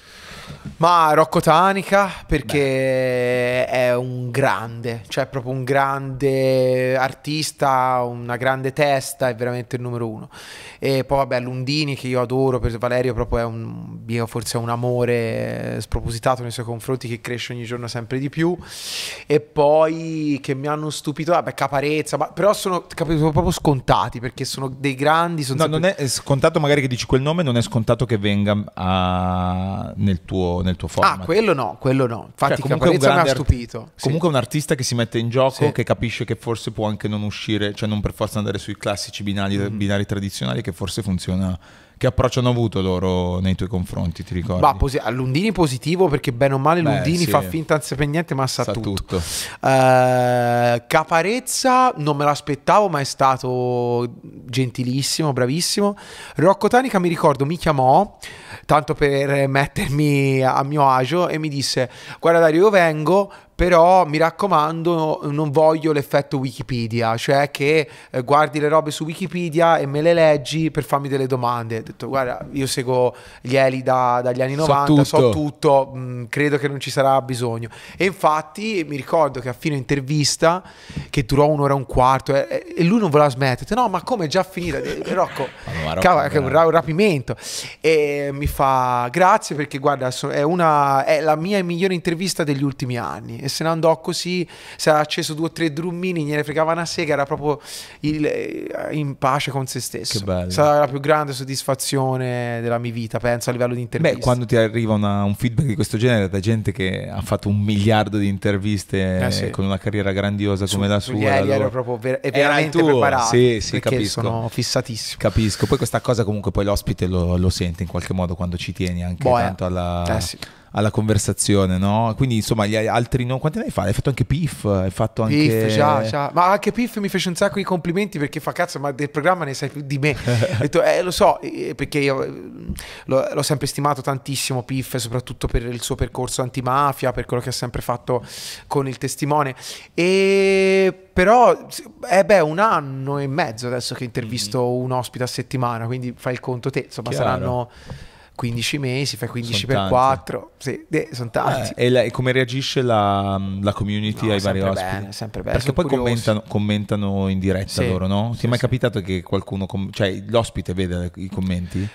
Ma Rocco Tanica perché Beh. è un grande, cioè proprio un grande artista, una grande testa, è veramente il numero uno. E poi vabbè Lundini che io adoro, per Valerio proprio è un, forse è un amore spropositato nei suoi confronti che cresce ogni giorno sempre sempre di più. E poi che mi hanno stupito, vabbè, caparezza, ma, però sono, sono proprio scontati perché sono dei grandi. Sono no, sempre... non è scontato magari che dici quel nome, non è scontato che venga a, ah, nel, tuo, nel tuo format. Ah, quello no, quello no. Infatti, cioè, caparezza mi ha stupito. Art... Sì. Comunque un artista che si mette in gioco, sì. che capisce che forse può anche non uscire, cioè non per forza andare sui classici binari, mm. binari tradizionali, che forse funziona che approccio hanno avuto loro nei tuoi confronti, ti ricordi? Ma posi- Lundini positivo perché bene o male Beh, Lundini sì. fa finta non saper niente ma sa, sa tutto. tutto. Uh, Caparezza non me l'aspettavo ma è stato gentilissimo, bravissimo. Rocco Tanica mi ricordo mi chiamò tanto per mettermi a mio agio e mi disse guarda Dario io vengo però mi raccomando non voglio l'effetto Wikipedia, cioè che eh, guardi le robe su Wikipedia e me le leggi per farmi delle domande. Ho detto guarda, io seguo gli Eli da, dagli anni 90, so tutto, so tutto mh, mm, credo che non ci sarà bisogno. E infatti mi ricordo che a fine intervista, che durò un'ora e un quarto, eh, e lui non voleva smettere, no ma come è già finita? Rocco, cavolo, che un, rapimento. E mi fa grazie perché guarda, è, una, è la mia migliore intervista degli ultimi anni e se ne andò così, si era acceso due o tre drummini, gliene fregava una sega, era proprio il, eh, in pace con se stesso. Che bello. Sarà la più grande soddisfazione della mia vita, penso a livello di interviste. Beh, quando ti arriva una, un feedback di questo genere da gente che ha fatto un miliardo di interviste eh sì. con una carriera grandiosa Su, come la sua, ieri allora... ero proprio ver- è veramente preparato. Sì, sì, capisco. Sono fissatissimo. Capisco. Poi questa cosa comunque poi l'ospite lo, lo sente in qualche modo quando ci tieni anche Boia. tanto alla... Eh sì alla conversazione, no? Quindi insomma gli altri no, quanti ne hai fatto? Hai fatto anche Piff, hai fatto anche... Piff, già, già. ma anche Piff mi fece un sacco di complimenti perché fa cazzo, ma del programma ne sai più di me. Ho detto, eh lo so, eh, eh, perché io eh, l'ho sempre stimato tantissimo Piff, soprattutto per il suo percorso antimafia, per quello che ha sempre fatto con il testimone. E però è eh un anno e mezzo adesso che intervisto mm. un ospite a settimana, quindi fai il conto te, insomma Chiaro. saranno 15 mesi, fai 15 per 4, sì, sono eh, tanti. Eh, e, la, e, come reagisce la, la community no, ai vari bene, ospiti? Sempre bene, sempre bene. Perché sono poi commentano, commentano, in diretta sì, loro, no? Ti sì, è mai capitato che qualcuno, cioè l'ospite vede i commenti?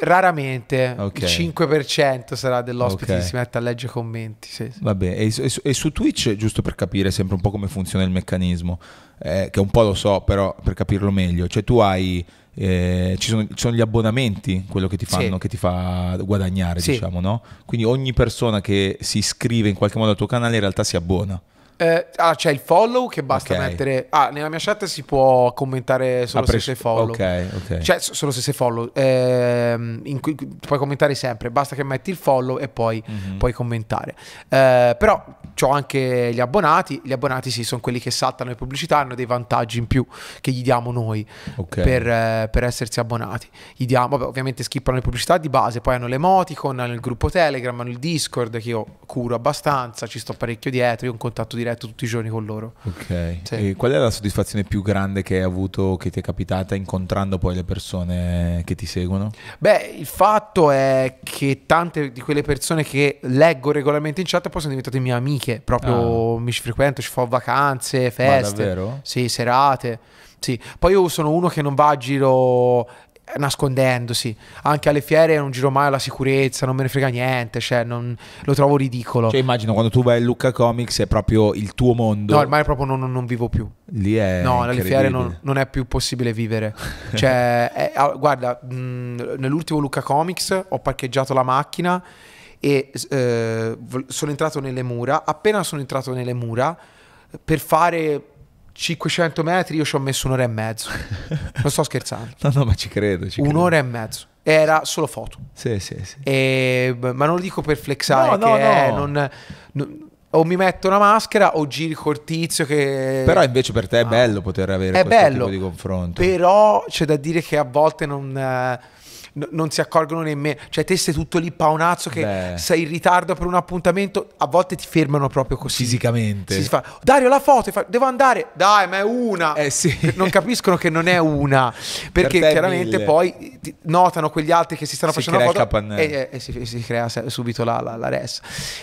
Raramente, okay. il 5% sarà dell'ospite okay. che si mette a leggere i commenti. Sì, Vabbè, e, e, e, su Twitch, giusto per capire sempre un po' come funziona il meccanismo, eh, che un po' lo so, però per capirlo meglio, cioè tu hai eh, ci, sono, ci, sono, gli abbonamenti, quello che ti, fanno, sì. che ti fa guadagnare, sì. diciamo, no? Quindi ogni persona che si iscrive in qualche modo al tuo canale in realtà si abbona. Eh, ah, c'è il follow che basta okay. mettere. Ah, nella mia chat si può commentare solo pres- se sei follow. Ok, ok. Cioè, solo se sei follow. Eh, cui, puoi commentare sempre. Basta che metti il follow e poi mm-hmm. puoi commentare. Eh, però ho anche gli abbonati. Gli abbonati, sì, sono quelli che saltano le pubblicità. Hanno dei vantaggi in più che gli diamo noi okay. per, eh, per, essersi abbonati. Gli diamo, vabbè, ovviamente, skippano le pubblicità di base. Poi hanno l'emoticon, hanno il gruppo Telegram, hanno il Discord che io curo abbastanza. Ci sto parecchio dietro. Io ho un contatto diretto diretto tutti i giorni con loro. Ok. Sì. qual è la soddisfazione più grande che hai avuto, che ti è capitata incontrando poi le persone che ti seguono? Beh, il fatto è che tante di quelle persone che leggo regolarmente in chat poi sono diventate mie amiche, proprio ah. mi ci frequento, ci fa vacanze, feste. Ma davvero? Sì, serate. Sì. Poi io sono uno che non va a giro nascondendosi. Anche alle fiere non giro mai alla sicurezza, non me ne frega niente, cioè non, lo trovo ridicolo. Cioè immagino quando tu vai a Lucca Comics è proprio il tuo mondo. No, ormai proprio non, non vivo più. Lì è... No, alle fiere non, non, è più possibile vivere. cioè, è, guarda, mh, nell'ultimo Lucca Comics ho parcheggiato la macchina e eh, sono entrato nelle mura. Appena sono entrato nelle mura, per fare 500 metri io ci ho messo un'ora e mezzo. Non sto scherzando. no, no, ma ci credo. Ci un'ora credo. e mezzo. Era solo foto. Sì, sì, sì. E, ma non lo dico per flexare, no, no, è, no. Non, o mi metto una maschera o giri col tizio che... Però invece per te è ah. bello poter avere è questo bello, tipo di confronto. Però c'è da dire che a volte non eh, non si accorgono nemmeno. Cioè, te sei tutto lì paonazzo che Beh. sei in ritardo per un appuntamento, a volte ti fermano proprio così. Fisicamente. Si, fa, Dario, la foto, fa, devo andare. Dai, ma è una. Eh sì. Non capiscono che non è una. Perché per chiaramente mille. poi notano quegli altri che si stanno si facendo la foto e, e, si, si crea subito la, la, la res.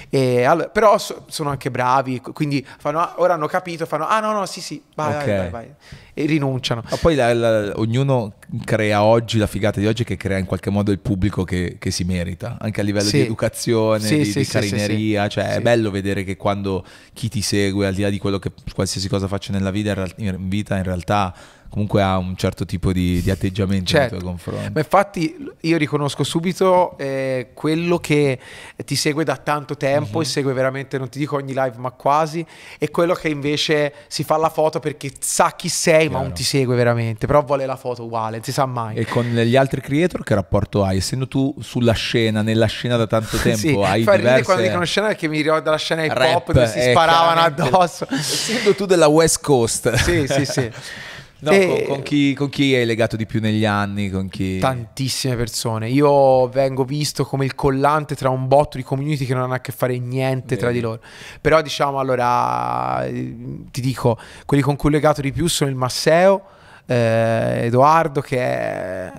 E, allora, però so, sono anche bravi, quindi fanno, ah, ora hanno capito, fanno, ah no, no, sì, sì, vai, okay. vai, vai. vai e rinunciano. Ma poi la, la, ognuno crea oggi la figata di oggi che crea in qualche modo il pubblico che, che si merita, anche a livello sì. di educazione, sì, di, sì, di carineria, cioè è bello vedere che quando chi ti segue, al di là di quello che qualsiasi cosa faccia nella vita, in, vita, in realtà comunque ha un certo tipo di, di atteggiamento certo. nei tuoi confronti. Ma infatti io riconosco subito eh, quello che ti segue da tanto tempo mm -hmm. e mhm. segue veramente, non ti dico ogni live, ma quasi, e quello che invece si fa la foto perché sa chi sei, Chiaro. ma non ti segue veramente, però vuole la foto uguale, non si sa mai. E con gli altri creator che rapporto hai? Essendo tu sulla scena, nella scena da tanto tempo, sì, hai fa diverse... quando dicono scena perché mi ricordo la scena hip hop dove si eh, sparavano chiaramente... addosso. Essendo tu della West Coast. Sì, sì, sì. No, e... con, con, chi, con chi è legato di più negli anni? Con chi... Tantissime persone. Io vengo visto come il collante tra un botto di community che non hanno a che fare niente Beh. tra di loro. Però diciamo allora, ti dico, quelli con cui ho legato di più sono il Masseo. Eh, Edoardo che è,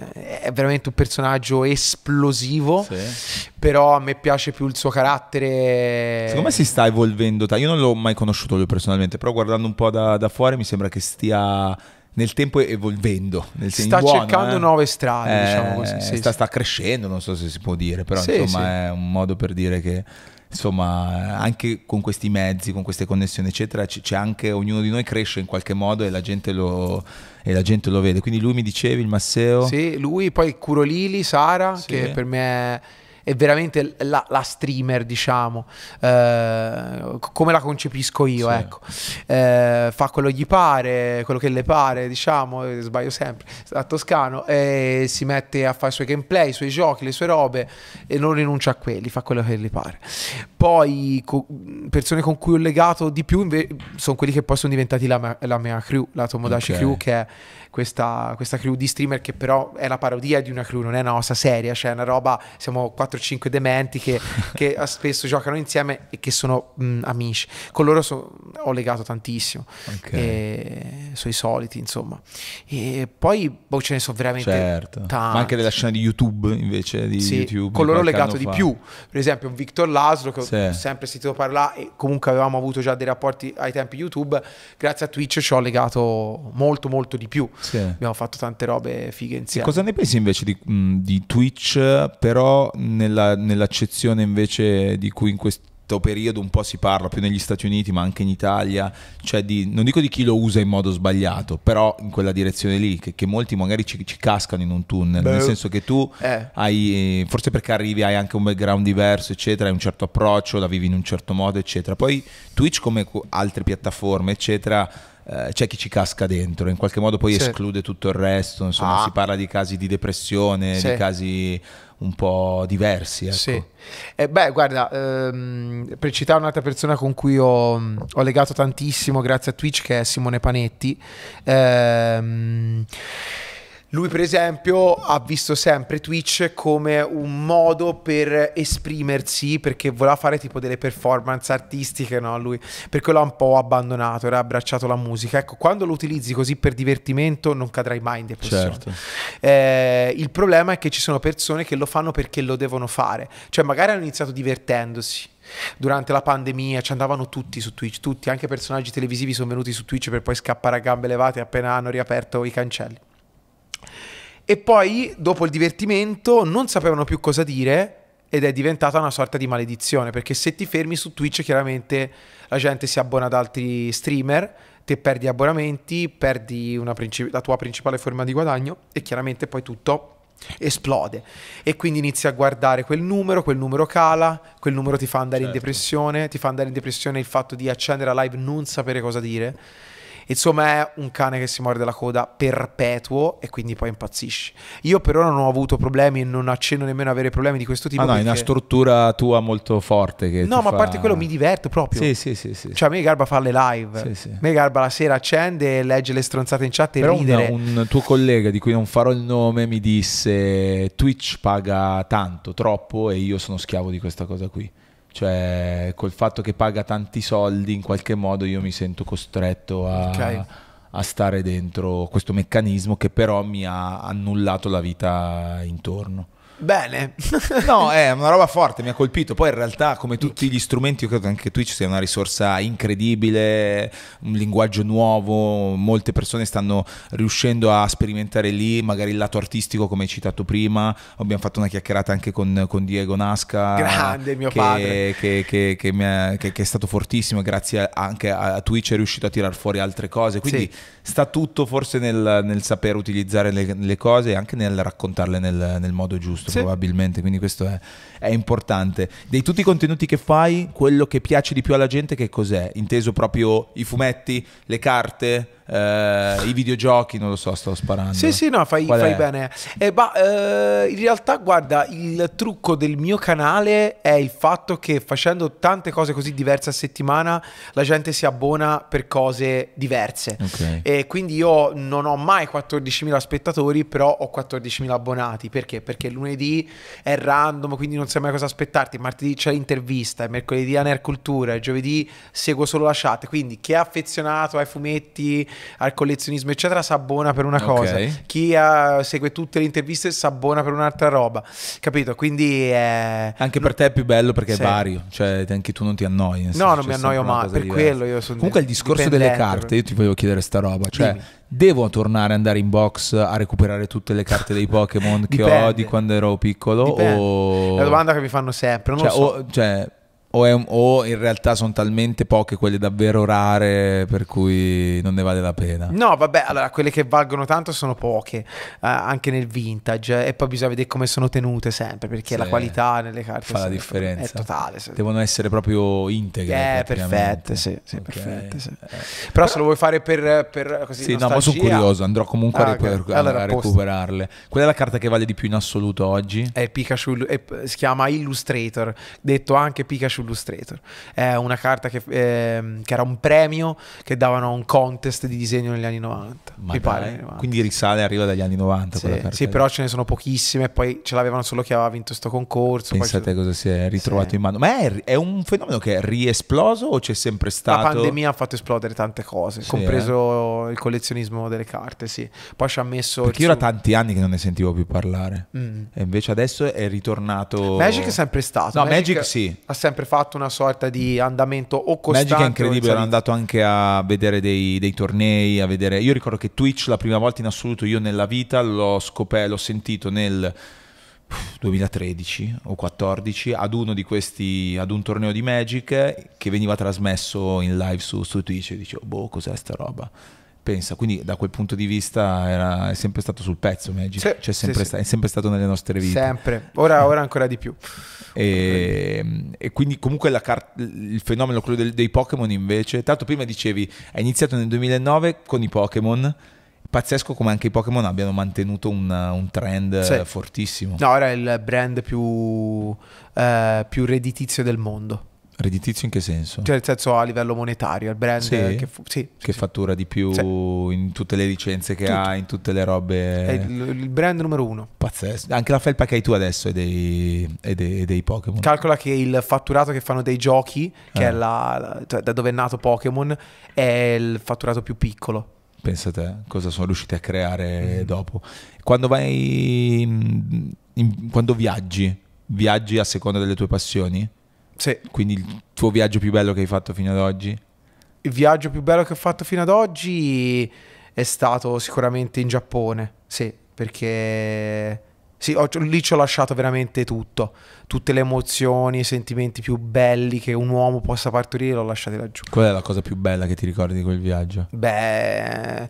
è, veramente un personaggio esplosivo sì. però a me piace più il suo carattere secondo me si sta evolvendo io non l'ho mai conosciuto lui personalmente però guardando un po' da, da fuori mi sembra che stia nel tempo evolvendo. Nel sta buono, cercando eh? nuove strade, eh, diciamo così. Sì, sta, sì. sta, crescendo, non so se si può dire, però sì, insomma è un modo per dire che insomma anche con questi mezzi, con queste connessioni eccetera, c'è anche ognuno di noi cresce in qualche modo e la gente lo, la gente lo vede. Quindi lui mi dicevi, il Masseo. Sì, lui, poi Curolili, Sara, che per me è è veramente la, la streamer, diciamo, eh, come la concepisco io, sì. ecco. Eh, fa quello che gli pare, quello che le pare, diciamo, eh, sbaglio sempre, a Toscano, e si mette a fare i suoi gameplay, i suoi giochi, le sue robe e non rinuncia a quelli, fa quello che le pare. Poi co- persone con cui ho legato di più inve- sono quelli che poi sono diventati la, la mia crew, la Tomodachi okay. crew che è questa, questa crew di streamer che però è la parodia di una crew, non è una nostra seria, cioè è una roba, siamo 4-5 dementi che, che, ah, spesso giocano insieme e che sono mh, mm, amici. Con loro so, ho legato tantissimo, okay. e, sui soliti insomma. E poi boh, ce ne sono veramente certo. tanti. Ma anche della scena di YouTube invece, di sì, YouTube. Con loro ho legato di fa. più, per esempio Victor Laszlo che sì. ho sempre sentito parlare e comunque avevamo avuto già dei rapporti ai tempi YouTube, grazie a Twitch ci ho legato molto molto di più sì. abbiamo fatto tante robe fighe insieme. E cosa ne pensi invece di, di Twitch, però nella, nell'accezione invece di cui in questo periodo un po' si parla più negli Stati Uniti ma anche in Italia, cioè di, non dico di chi lo usa in modo sbagliato, però in quella direzione lì, che, che molti magari ci, ci, cascano in un tunnel, Beh, nel senso che tu eh. hai, eh, forse perché arrivi hai anche un background diverso, eccetera, hai un certo approccio, la vivi in un certo modo, eccetera. Poi Twitch come altre piattaforme, eccetera, eh, c'è chi ci casca dentro, in qualche modo poi sì. esclude tutto il resto, insomma ah. si parla di casi di depressione, sì. di casi un po' diversi. Ecco. Sì. Eh beh, guarda, ehm, per citare un'altra persona con cui ho, ho, legato tantissimo grazie a Twitch, che è Simone Panetti. Ehm, lui, per esempio, ha visto sempre Twitch come un modo per esprimersi perché voleva fare tipo delle performance artistiche, no? Lui per quello ha un po' abbandonato, era abbracciato la musica. Ecco, quando lo utilizzi così per divertimento non cadrai mai in depressione. Certo. Eh, il problema è che ci sono persone che lo fanno perché lo devono fare, cioè magari hanno iniziato divertendosi, durante la pandemia ci andavano tutti su Twitch, tutti, anche personaggi televisivi sono venuti su Twitch per poi scappare a gambe levate appena hanno riaperto i cancelli. E poi, dopo il divertimento, non sapevano più cosa dire ed è diventata una sorta di maledizione, perché se ti fermi su Twitch chiaramente la gente si abbona ad altri streamer, te perdi abbonamenti, perdi princip- la tua principale forma di guadagno e chiaramente poi tutto esplode e quindi inizi a guardare quel numero, quel numero cala, quel numero ti fa andare certo. in depressione, ti fa andare in depressione il fatto di accendere la live non sapere cosa dire Insomma, è un cane che si morde la coda perpetuo e quindi poi impazzisci. Io per ora non ho avuto problemi e non accenno nemmeno ad avere problemi di questo tipo. Ma ah, no, perché... è una struttura tua molto forte. no, ma fa... a parte quello mi diverto proprio. Sì, sì, sì. sì. Cioè, a me Garba fa le live. Sì, sì. A me Garba la sera accende, legge le stronzate in chat e Però ridere. Un, un tuo collega di cui non farò il nome mi disse Twitch paga tanto, troppo e io sono schiavo di questa cosa qui. Cioè, col fatto che paga tanti soldi, in qualche modo io mi sento costretto a, okay. a stare dentro questo meccanismo che però mi ha annullato la vita intorno. Bene. no, è una roba forte, mi ha colpito. Poi in realtà, come tutti gli strumenti, io credo che anche Twitch sia una risorsa incredibile, un linguaggio nuovo, molte persone stanno riuscendo a sperimentare lì, magari il lato artistico come hai citato prima. Abbiamo fatto una chiacchierata anche con, con Diego Nasca. Grande, mio che, padre. Che, che, è, che, è, stato fortissimo, grazie anche a Twitch è riuscito a tirar fuori altre cose. Quindi sì. sta tutto forse nel, nel saper utilizzare le, le, cose e anche nel raccontarle nel, nel modo giusto sì. probabilmente, quindi questo è, è, importante. Dei tutti i contenuti che fai, quello che piace di più alla gente che cos'è? Inteso proprio i fumetti, le carte, eh, i videogiochi, non lo so, sto sparando. Sì, sì, no, fai, fai bene. Eh, bah, eh, in realtà, guarda, il trucco del mio canale è il fatto che facendo tante cose così diverse a settimana, la gente si abbona per cose diverse. Okay. E quindi io non ho mai 14.000 spettatori, però ho 14.000 abbonati. Perché? Perché lunedì è random, quindi non sai mai cosa aspettarti. Martedì c'è l'intervista, mercoledì a Nercultura, giovedì seguo solo la chat. Quindi chi è affezionato ai fumetti al collezionismo, eccetera, s'abbona per una okay. cosa. Chi ha, eh, segue tutte le interviste s'abbona per un'altra roba. Capito? Quindi eh, anche per te è più bello perché sì. è vario, cioè anche tu non ti annoi. No, senso, non mi annoio mai. Per diversa. quello io sono Comunque il discorso delle carte, io ti volevo chiedere sta roba, cioè Dimmi. devo tornare ad andare in box a recuperare tutte le carte dei Pokémon che ho di quando ero piccolo o È la domanda che mi fanno sempre, non cioè, so. o, cioè o, un, o, in realtà sono talmente poche quelle davvero rare per cui non ne vale la pena? No, vabbè, allora quelle che valgono tanto sono poche, eh, anche nel vintage, eh, e poi bisogna vedere come sono tenute sempre, perché sì. la qualità nelle carte fa la differenza. È totale. Sì. Devono essere proprio integre. Eh, perfette, sì, sì okay. perfette. Sì. Eh. Però, se lo vuoi fare per, per così... Sì, no, ma sono curioso, andrò comunque ah, a, reper- allora, a recuperarle. Qual è la carta che vale di più in assoluto oggi? È Pikachu, è, si chiama Illustrator, detto anche Pikachu Illustrator. È una carta che, eh, che, era un premio che davano a un contest di disegno negli anni 90. Ma mi dai, pare. 90. Quindi risale e arriva dagli anni 90. Sì, sì però ce ne sono pochissime. Poi ce l'avevano solo chi aveva vinto questo concorso. Pensate poi... cosa si è ritrovato sì. in mano. Ma è, è, un fenomeno che è riesploso o c'è sempre stato? La pandemia ha fatto esplodere tante cose, sì, compreso eh? il collezionismo delle carte. Sì. Poi ci ha messo. Perché io su... era tanti anni che non ne sentivo più parlare. Mm. E invece adesso è ritornato. Magic è sempre stato. No, Magic, Magic sì. Ha sempre fatto fatto una sorta di andamento o costante Magic è incredibile, ero andato anche a vedere dei, dei tornei, a vedere... Io ricordo che Twitch la prima volta in assoluto io nella vita l'ho scoperto, l'ho sentito nel... 2013 o 14 ad uno di questi ad un torneo di Magic che veniva trasmesso in live su, su Twitch e dicevo boh cos'è sta roba Pensa, quindi da quel punto di vista era, è sempre stato sul pezzo sì, cioè sempre sì, sta, è sempre stato nelle nostre vite. Sempre, ora, ora ancora di più. E, ehm, e quindi comunque cart- il fenomeno quello del, dei Pokémon invece, tanto prima dicevi, è iniziato nel 2009 con i Pokémon, pazzesco come anche i Pokémon abbiano mantenuto un, un trend sì. fortissimo. No, era il brand più, eh, più redditizio del mondo. Redditizio in che senso? Cioè, nel senso a livello monetario, il brand sì, che, fu- sì, che sì, fattura di più in tutte le licenze che Tutto. ha, in tutte le robe. È il, il, brand numero uno. Pazzesco. Anche la felpa che hai tu adesso è dei, dei, dei Pokémon. Calcola che il fatturato che fanno dei giochi, che ah. è eh. la, la, cioè, da dove è nato Pokémon, è il fatturato più piccolo. Pensa a te, cosa sono riusciti a creare mm. dopo. Quando vai, in, in, quando viaggi, viaggi a seconda delle tue passioni? Sì. Quindi il tuo viaggio più bello che hai fatto fino ad oggi? Il viaggio più bello che ho fatto fino ad oggi è stato sicuramente in Giappone, sì, perché sì, ho, lì ci ho lasciato veramente tutto, tutte le emozioni, i sentimenti più belli che un uomo possa partorire, l'ho lasciato laggiù. Qual è la cosa più bella che ti ricordi di quel viaggio? Beh,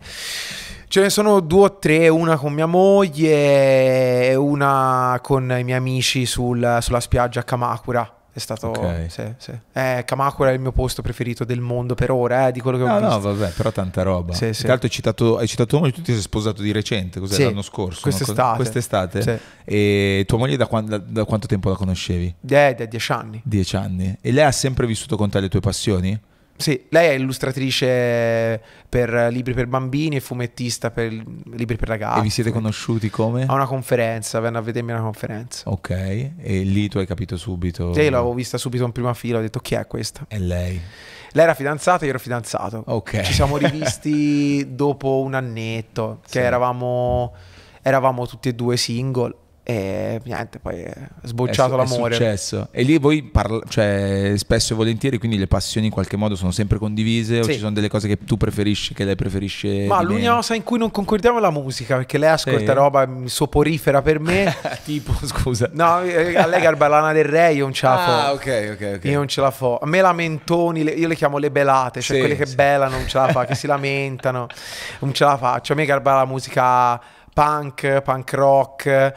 ce ne sono due o tre, una con mia moglie e una con i miei amici sul, sulla spiaggia a Kamakura è stato... Okay. Sì, sì. Eh, Kamakura è il mio posto preferito del mondo per ora, eh, di quello che ho no, visto. No, vabbè, però tanta roba. Sì, sì. Tra l'altro hai citato, tua moglie, tu ti sei sposato di recente, cos'è? Sì. L'anno scorso? Quest'estate. Quest'estate. Sì. E tua moglie da, quando, da, da, quanto tempo la conoscevi? Eh, da dieci anni. Dieci anni. E lei ha sempre vissuto con te le tue passioni? Sì, lei è illustratrice per libri per bambini e fumettista per libri per ragazzi. E vi siete conosciuti come? A una conferenza, venne a vedermi a una conferenza. Ok, e lì tu hai capito subito? Sì, l'avevo vista subito in prima fila, ho detto chi è questa? È lei. Lei era fidanzata, io ero fidanzato. Ok. Ci siamo rivisti dopo un annetto, che sì. eravamo, eravamo tutti e due single e niente, poi è eh, sbocciato è, l'amore. È successo. E lì voi parla- cioè, spesso e volentieri, quindi le passioni in qualche modo sono sempre condivise sì. o ci sono delle cose che tu preferisci, che lei preferisce? Ma l'unica cosa in cui non concordiamo è la musica, perché lei ascolta sì. roba soporifera per me. tipo, scusa. No, eh, a lei Garbalana del Re, io non ce la ah, fo. Ah, ok, ok, ok. Io non ce la fo. A me lamentoni, io le chiamo le belate, cioè sì, quelle che belano non ce la fa, che si lamentano, non ce la faccio. A me Garbalana la musica punk, punk rock, eh,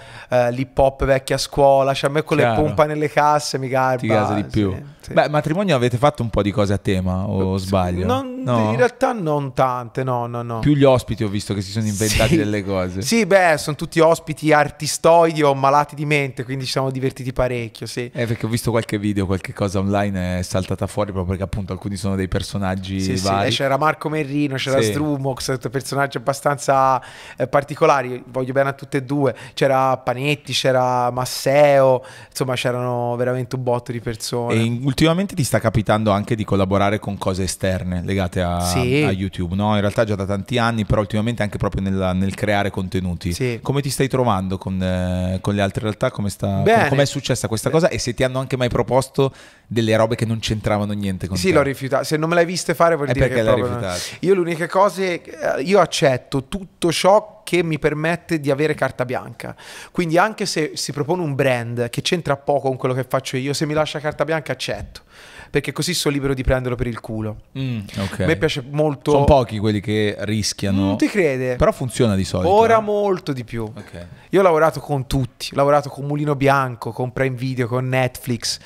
l'hip hop vecchia scuola, cioè a me con Chiaro. le pompa nelle casse mi garba. Ti casa di più. Beh, matrimonio avete fatto un po' di cose a tema, o sbaglio? Non, no. In realtà non tante, no, no, no. Più gli ospiti ho visto che si sono inventati sì. delle cose. Sì, beh, sono tutti ospiti artistoidi o malati di mente, quindi ci siamo divertiti parecchio, sì. Eh, perché ho visto qualche video, qualche cosa online è saltata fuori proprio perché appunto alcuni sono dei personaggi sì, eh, vari. Sì, c'era Marco Merrino, c'era sì. Strumox, personaggi abbastanza eh, particolari, voglio bene a tutte e due. C'era Panetti, c'era Masseo, insomma c'erano veramente un botto di persone. E in ultimamente ti sta capitando anche di collaborare con cose esterne legate a, sì. a YouTube, no? In realtà già da tanti anni, però ultimamente anche proprio nel, nel creare contenuti. Sì. Come ti stai trovando con, eh, con le altre realtà? Come, sta, come successa questa Bene. cosa? E se ti hanno anche mai proposto delle robe che non c'entravano niente con sì, te? Sì, l'ho rifiutata. Se non me l'hai viste fare vuol è eh, dire perché che l'hai proprio... rifiutata. Io l'unica cosa, eh, io accetto tutto ciò che mi permette di avere carta bianca. Quindi anche se si propone un brand che c'entra poco con quello che faccio io, se mi lascia carta bianca accetto. 100 certo. perché così sono libero di prenderlo per il culo. Mm, okay. A me piace molto. Sono pochi quelli che rischiano. Non mm, ti crede. Però funziona di solito. Ora eh. molto di più. Okay. Io ho lavorato con tutti, ho lavorato con Mulino Bianco, con Prime Video, con Netflix.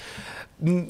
Mm,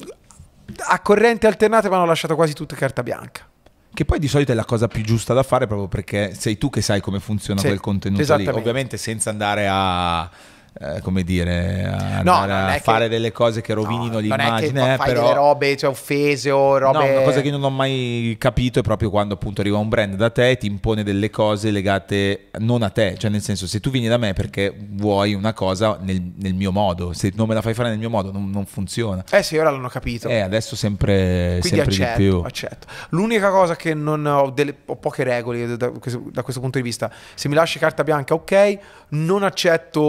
a corrente alternate mi hanno lasciato quasi tutte carta bianca. Che poi di solito è la cosa più giusta da fare proprio perché sei tu che sai come funziona sì, quel contenuto lì. Ovviamente senza andare a eh, come dire, a, no, a fare che, delle cose che rovinino no, l'immagine. Non è che eh, però... delle robe, cioè offese o robe... No, una cosa che non ho mai capito è proprio quando appunto arriva un brand da te e ti impone delle cose legate non a te, cioè nel senso se tu vieni da me perché vuoi una cosa nel, nel mio modo, se non me la fai fare nel mio modo non, non funziona. Eh sì, ora l'hanno capito. Eh, adesso sempre, Quindi sempre accetto, di più. accetto. L'unica cosa che non ho, delle, ho poche regole da, da questo punto di vista, se mi lasci carta bianca ok, non accetto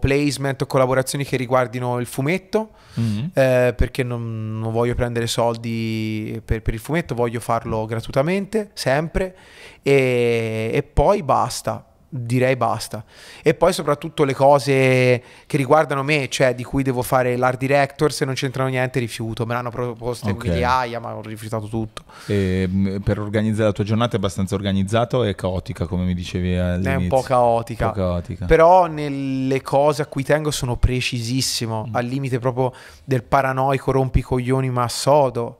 placement o collaborazioni che riguardino il fumetto, mm-hmm. eh, perché non, non, voglio prendere soldi per, per, il fumetto, voglio farlo gratuitamente, sempre, e, e poi basta direi basta. E poi soprattutto le cose che riguardano me, cioè di cui devo fare l'art director, se non c'entrano niente rifiuto, me l'hanno proposto okay. migliaia ma ho rifiutato tutto. E mm, per organizzare la tua giornata è abbastanza organizzato o è caotica come mi dicevi all'inizio? È un po' caotica, un po caotica. però nelle cose a cui tengo sono precisissimo, mm. al limite proprio del paranoico rompicoglioni ma sodo.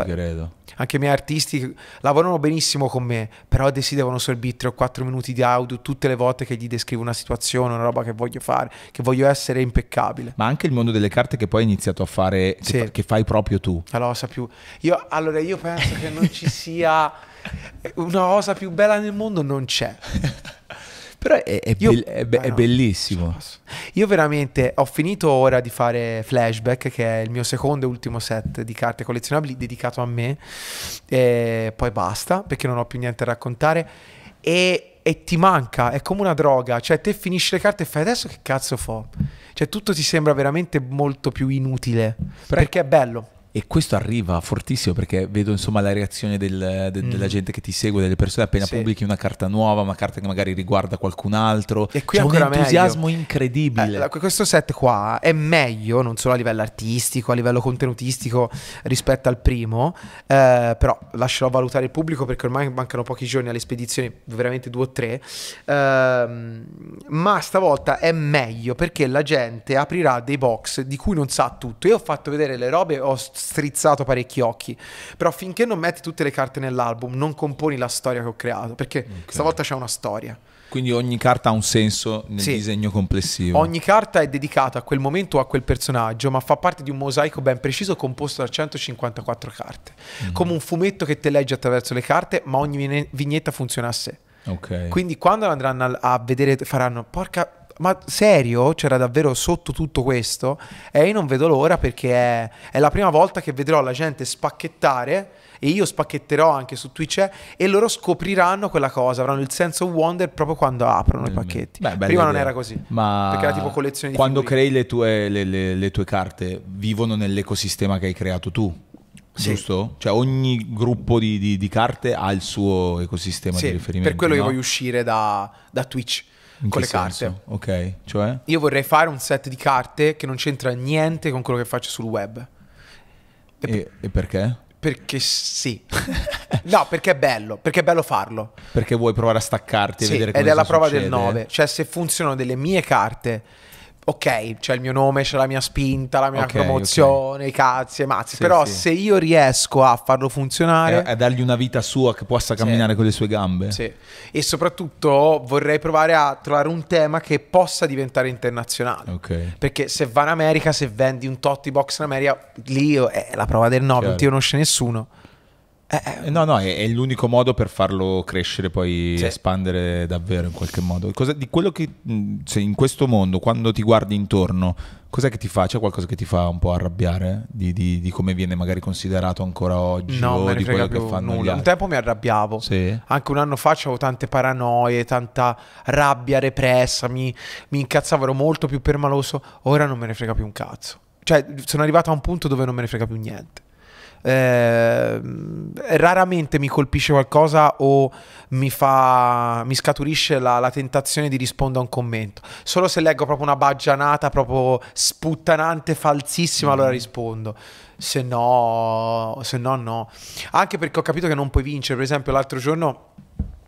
Ci credo. Anche i miei artisti lavorano benissimo con me, però desiderano essi devono sorbire 3 o 4 minuti di audio tutte le volte che gli descrivo una situazione, una roba che voglio fare, che voglio essere impeccabile. Ma anche il mondo delle carte che poi hai iniziato a fare, sì. che, fa, che, fai proprio tu. Allora, più. Io, allora, io penso che non ci sia una cosa più bella nel mondo, non c'è. Però è, è, Io, be- è, be- ah, no. è, bellissimo. Io veramente ho finito ora di fare Flashback, che è il mio secondo e ultimo set di carte collezionabili dedicato a me. E poi basta, perché non ho più niente a raccontare. E, e ti manca, è come una droga. Cioè, te finisci le carte e fai adesso che cazzo fo? Cioè, tutto ti sembra veramente molto più inutile. Perché è bello. E questo arriva fortissimo perché vedo insomma la reazione del, de, mm. della gente che ti segue, delle persone appena sì. pubblichi una carta nuova, una carta che magari riguarda qualcun altro. E qui C'è un entusiasmo meglio. incredibile. Eh, questo set qua è meglio, non solo a livello artistico, a livello contenutistico rispetto al primo, eh, però lascerò valutare il pubblico perché ormai mancano pochi giorni alle spedizioni, veramente due o tre. Eh, ma stavolta è meglio perché la gente aprirà dei box di cui non sa tutto. Io ho fatto vedere le robe, ho strizzato parecchi occhi. Però finché non metti tutte le carte nell'album, non componi la storia che ho creato, perché okay. stavolta c'è una storia. Quindi ogni carta ha un senso nel sì. disegno complessivo. Ogni carta è dedicata a quel momento o a quel personaggio, ma fa parte di un mosaico ben preciso composto da 154 carte. mm Come un fumetto che te leggi attraverso le carte, ma ogni vignetta funziona a sé. Okay. Quindi quando andranno a vedere faranno porca ma serio? C'era davvero sotto tutto questo? E io non vedo l'ora perché è, è, la prima volta che vedrò la gente spacchettare e io spacchetterò anche su Twitch e loro scopriranno quella cosa, avranno il senso wonder proprio quando aprono i mm, pacchetti. Beh, Prima idea. non era così, ma perché era tipo collezione di Quando figurine. crei le tue, le, le, le tue carte vivono nell'ecosistema che hai creato tu. Sì. giusto? Cioè ogni gruppo di, di, di, carte ha il suo ecosistema sì, di riferimento. Per quello no? che voglio uscire da, da Twitch. In con le senso? carte. Ok, cioè? Io vorrei fare un set di carte che non c'entra niente con quello che faccio sul web. E, e, e perché? Perché sì. no, perché è bello, perché è bello farlo. Perché vuoi provare a staccarti e sì, vedere cosa succede. Ed è la prova succede. del 9. Cioè, se funzionano delle mie carte ok, c'è il mio nome, c'è la mia spinta, la mia okay, promozione, okay. i cazzi e mazzi, sì, però sì. se io riesco a farlo funzionare... E, a dargli una vita sua che possa camminare sì. con le sue gambe. Sì, e soprattutto vorrei provare a trovare un tema che possa diventare internazionale. Okay. Perché se va in America, se vendi un Totti box in America, lì è eh, la prova del 9, non ti conosce nessuno. Eh, no, no, è, è, l'unico modo per farlo crescere, poi sì. espandere davvero in qualche modo. Cosa, di quello che cioè, in questo mondo, quando ti guardi intorno, cos'è che ti fa? C'è qualcosa che ti fa un po' arrabbiare di, di, di come viene magari considerato ancora oggi? No, o di quello che fanno nulla. Un tempo mi arrabbiavo. Sì. Anche un anno fa avevo tante paranoie, tanta rabbia repressa, mi, mi incazzavo, ero molto più permaloso. Ora non me ne frega più un cazzo. Cioè, sono arrivato a un punto dove non me ne frega più niente. Eh, raramente mi colpisce qualcosa o mi, fa, mi scaturisce la, la, tentazione di rispondere a un commento. Solo se leggo proprio una baggianata proprio sputtanante, falsissima, mm. allora mm-hmm. rispondo. Se no, se no, no. Anche perché ho capito che non puoi vincere. Per esempio, l'altro giorno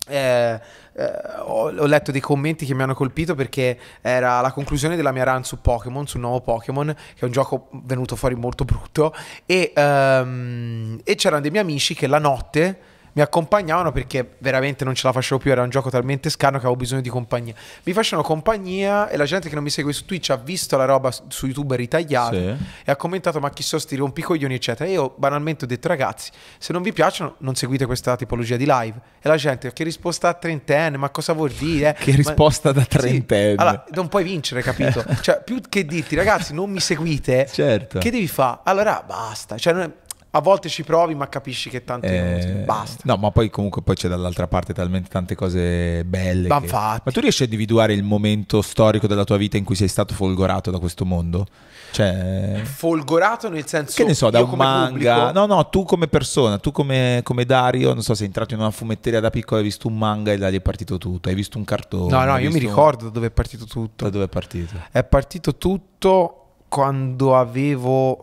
eh, eh, ho, ho, letto dei commenti che mi hanno colpito perché era la conclusione della mia run su Pokémon, sul nuovo Pokémon, che è un gioco venuto fuori molto brutto. E, um, e c'erano dei miei amici che la notte mi accompagnavano perché veramente non ce la facevo più, era un gioco talmente scarno che avevo bisogno di compagnia. Mi facevano compagnia e la gente che non mi segue su Twitch ha visto la roba su YouTube ritagliata sì. e ha commentato ma chi sono sti rompicoglioni eccetera. E io banalmente ho detto ragazzi, se non vi piacciono non seguite questa tipologia di live. E la gente che risposta a trentenne, ma cosa vuol dire? che ma... risposta da trentenne. Sì. Allora, non puoi vincere, capito? cioè, più che dirti ragazzi non mi seguite, certo. che devi fare? Allora basta, cioè, non è a volte ci provi ma capisci che tante eh, basta. No, ma poi comunque poi c'è dall'altra parte talmente tante cose belle. Ma, che... ma tu riesci a individuare il momento storico della tua vita in cui sei stato folgorato da questo mondo? Cioè... Folgorato nel senso... Che ne so, da un manga... Pubblico? No, no, tu come persona, tu come, come, Dario, non so, sei entrato in una fumetteria da piccolo, hai visto un manga e da lì è partito tutto, hai visto un cartone. No, no, io mi ricordo da dove è partito tutto. Da dove è partito? È partito tutto quando avevo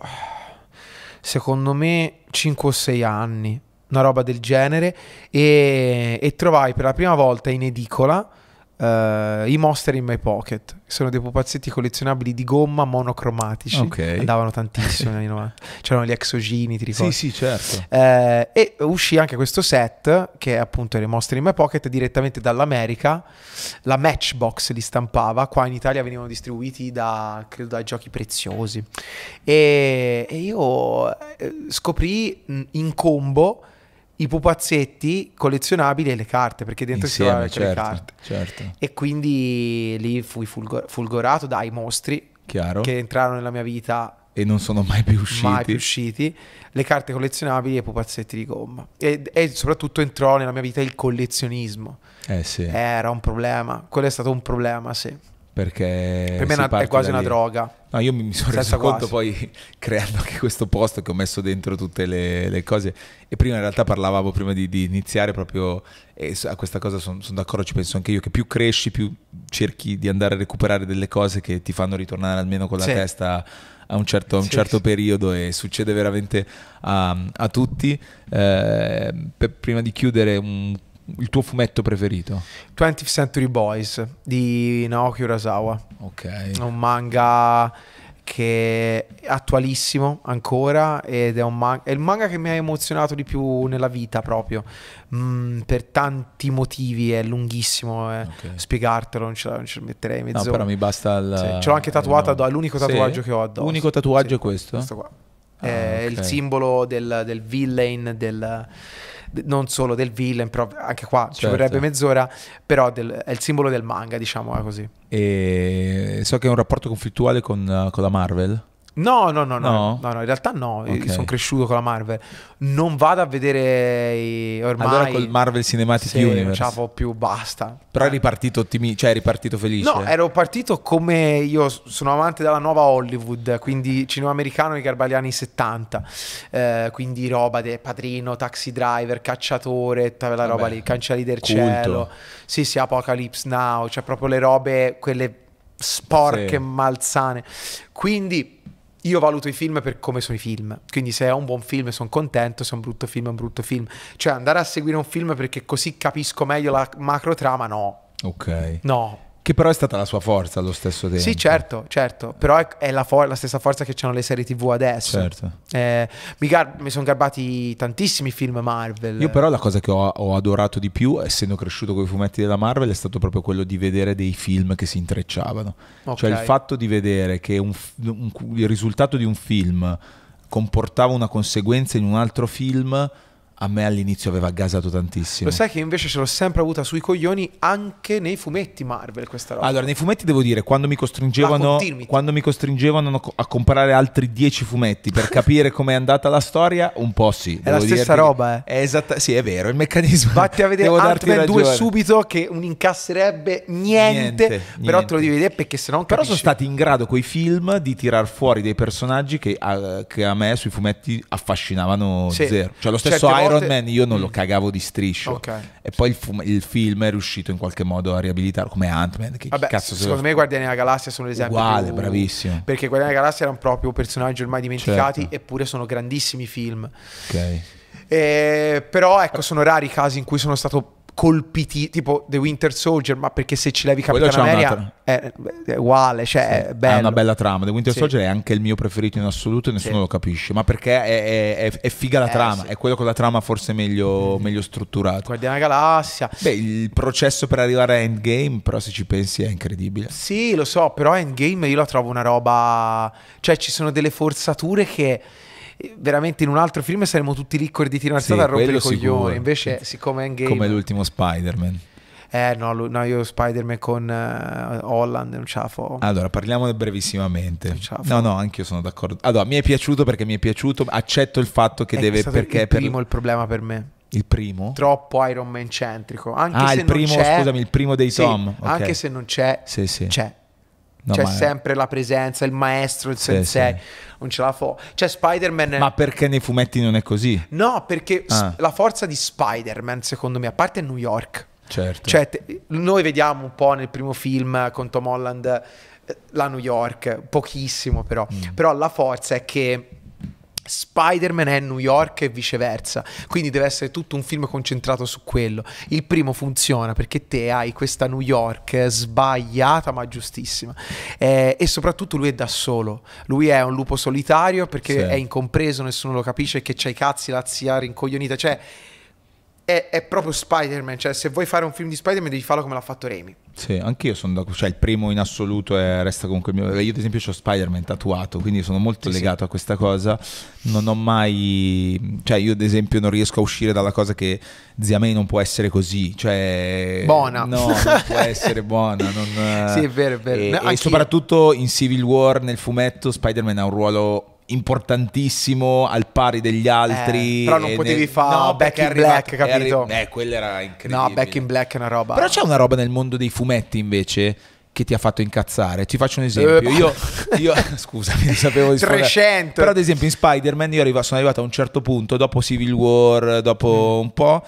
secondo me 5 o 6 anni, una roba del genere, e, e trovai per la prima volta in edicola Uh, i Monster in My Pocket. Sono dei pupazzetti collezionabili di gomma monocromatici. Okay. Andavano tantissimo negli 90. C'erano gli exogini, ti ricordi? Sì, sì, certo. Uh, e uscì anche questo set, che è appunto le Monster in My Pocket, direttamente dall'America. La Matchbox li stampava. Qua in Italia venivano distribuiti da, credo, da giochi preziosi. E, e io eh, scoprì in combo i pupazzetti collezionabili e le carte, perché dentro si trovano certo, le carte. Certo. E quindi lì fui fulgor- fulgorato dai mostri Chiaro. che entrarono nella mia vita e non sono mai più usciti. Mai più usciti. Le carte collezionabili e i pupazzetti di gomma. E, e, soprattutto entrò nella mia vita il collezionismo. Eh sì. Era un problema. Quello è stato un problema, sì perché per me è quasi una droga. No, io mi, mi sono reso quasi. conto poi creando anche questo posto che ho messo dentro tutte le, le cose e prima in realtà parlavamo prima di, di iniziare proprio e a questa cosa sono son d'accordo, ci penso anche io, che più cresci più cerchi di andare a recuperare delle cose che ti fanno ritornare almeno con la sì. testa a un certo, a un sì, certo sì. periodo e succede veramente a, a tutti. Eh, per, prima di chiudere un il tuo fumetto preferito? 20th Century Boys di Naoki Urasawa. Ok. Un manga che è attualissimo ancora ed è, man- è il manga che mi ha emozionato di più nella vita proprio mm, per tanti motivi è lunghissimo eh. okay. spiegartelo non ce, la, non ce la metterei mezz'ora no però mi basta il sì. ce l'ho anche tatuato no. l'unico tatuaggio sì. che ho addosso l'unico tatuaggio sì, è questo? questo qua ah, è okay. il simbolo del, del villain del non solo del villain, però anche qua certo. ci vorrebbe mezz'ora, però del, è il simbolo del manga, diciamo così. E so che è un rapporto conflittuale con, con la Marvel. No, no, no, no, no, in realtà no, okay. sono cresciuto con la Marvel. Non vado a vedere ormai... Allora col Marvel Cinematic sì, Universe. non ce più, basta. Però eri partito, ottimista, cioè, eri partito felice? No, ero partito come io sono amante della nuova Hollywood, quindi cinema americano di Garbagli anni 70, eh, quindi roba del Padrino, Taxi Driver, Cacciatore, tutta quella roba Vabbè, lì, Canciali del culto. Cielo, sì sì, Apocalypse Now, cioè proprio le robe, quelle sporche, sì. malsane. Quindi io valuto i film per come sono i film. Quindi se è un buon film sono contento, se è un brutto film è un brutto film. Cioè andare a seguire un film perché così capisco meglio la macro trama, no. Ok. No. Che però è stata la sua forza allo stesso tempo. Sì, certo, certo. Però è, è la, la, stessa forza che hanno le serie TV adesso. Certo. Eh, mi, mi sono garbati tantissimi film Marvel. Io però la cosa che ho, ho adorato di più, essendo cresciuto con i fumetti della Marvel, è stato proprio quello di vedere dei film che si intrecciavano. Okay. Cioè il fatto di vedere che un, un, il risultato di un film comportava una conseguenza in un altro film a me all'inizio aveva gasato tantissimo. Lo sai che invece ce l'ho sempre avuta sui coglioni anche nei fumetti Marvel questa roba. Allora, nei fumetti devo dire, quando mi costringevano, quando mi costringevano a comprare altri dieci fumetti per capire com'è andata la storia, un po' sì. È la stessa roba, eh. È esatta- sì, è vero, il meccanismo. Vatti a vedere Ant-Man 2 subito che non incasserebbe niente, niente però niente. te lo devi vedere perché sennò non capisci. Però sono stati in grado quei film di tirar fuori dei personaggi che a, che a me sui fumetti affascinavano sì. zero. Cioè lo cioè, stesso Iron Iron Man io non lo mm. cagavo di striscio. Okay. E poi il, fu- il, film è riuscito in qualche modo a riabilitarlo come Ant-Man. Che Vabbè, cazzo secondo se me Guardiani della Galassia sono l'esempio. Uguale, più... bravissimo. Perché Guardiani della Galassia erano proprio personaggi ormai dimenticati, certo. eppure sono grandissimi film. Ok. E, eh, però ecco, sono rari i casi in cui sono stato colpiti, tipo The Winter Soldier, ma perché se ci levi Capitan America è, è, uguale, cioè sì, è, è una bella trama. The Winter sì. Soldier è anche il mio preferito in assoluto e nessuno sì. lo capisce, ma perché è, è figa la eh, trama, è quello con la trama forse meglio, mm. meglio strutturata. Guardiana Galassia. Beh, il processo per arrivare a Endgame, però se ci pensi è incredibile. Sì, lo so, però Endgame io la trovo una roba... Cioè ci sono delle forzature che veramente in un altro film saremmo tutti lì di una strada sì, a rompere i coglioni. Invece, eh, siccome è in game. Come l'ultimo Spider-Man. Eh no, lui, no io Spider-Man con uh, Holland non ce la fo. Allora, parliamone brevissimamente. No, no, anche io sono d'accordo. Allora, mi è piaciuto perché mi è piaciuto, accetto il fatto che è deve stato perché il primo per... il problema per me. Il primo? Troppo Iron Man centrico. Anche ah, se il primo, scusami, il primo dei sì, Tom. Okay. Anche se non c'è, sì, sì. c'è. No, c'è sempre la presenza, il maestro, il sensei. Sì, Non ce la fa. Cioè, Spider-Man. Ma perché nei fumetti non è così? No, perché ah. la forza di Spider-Man, secondo me, a parte New York. Certo. Cioè, te... noi vediamo un po' nel primo film eh, con Tom Holland eh, la New York, pochissimo però. Mm. Però la forza è che Spider-Man è New York e viceversa, quindi deve essere tutto un film concentrato su quello. Il primo funziona perché te hai questa New York sbagliata ma giustissima eh, e soprattutto lui è da solo, lui è un lupo solitario perché sì. è incompreso, nessuno lo capisce, che c'è i cazzi, la zia rincoglionita, cioè è, è proprio Spider-Man, cioè se vuoi fare un film di Spider-Man devi farlo come l'ha fatto Raimi sì, anch'io sono d'accordo, cioè il primo in assoluto è, resta comunque il mio, io ad esempio ho Spider-Man tatuato, quindi sono molto sì, legato sì. a questa cosa, non ho mai, cioè io ad esempio non riesco a uscire dalla cosa che zia May non può essere così, cioè... Buona! No, non può essere buona, non... Sì, è vero, è vero. E, no, e soprattutto in Civil War, nel fumetto, Spider-Man ha un ruolo importantissimo al pari degli altri. Eh, però non potevi nel... fare no, Back in Black, capito? Arri- eh, quella era incredibile. No, Back in Black è una roba. Però c'è una roba nel mondo dei fumetti invece che ti ha fatto incazzare. Ti faccio un esempio. Eh, io, io scusami, sapevo di 300. Sparare. Però ad esempio in Spider-Man io arrivo, sono arrivato a un certo punto, dopo Civil War, dopo mm. un po'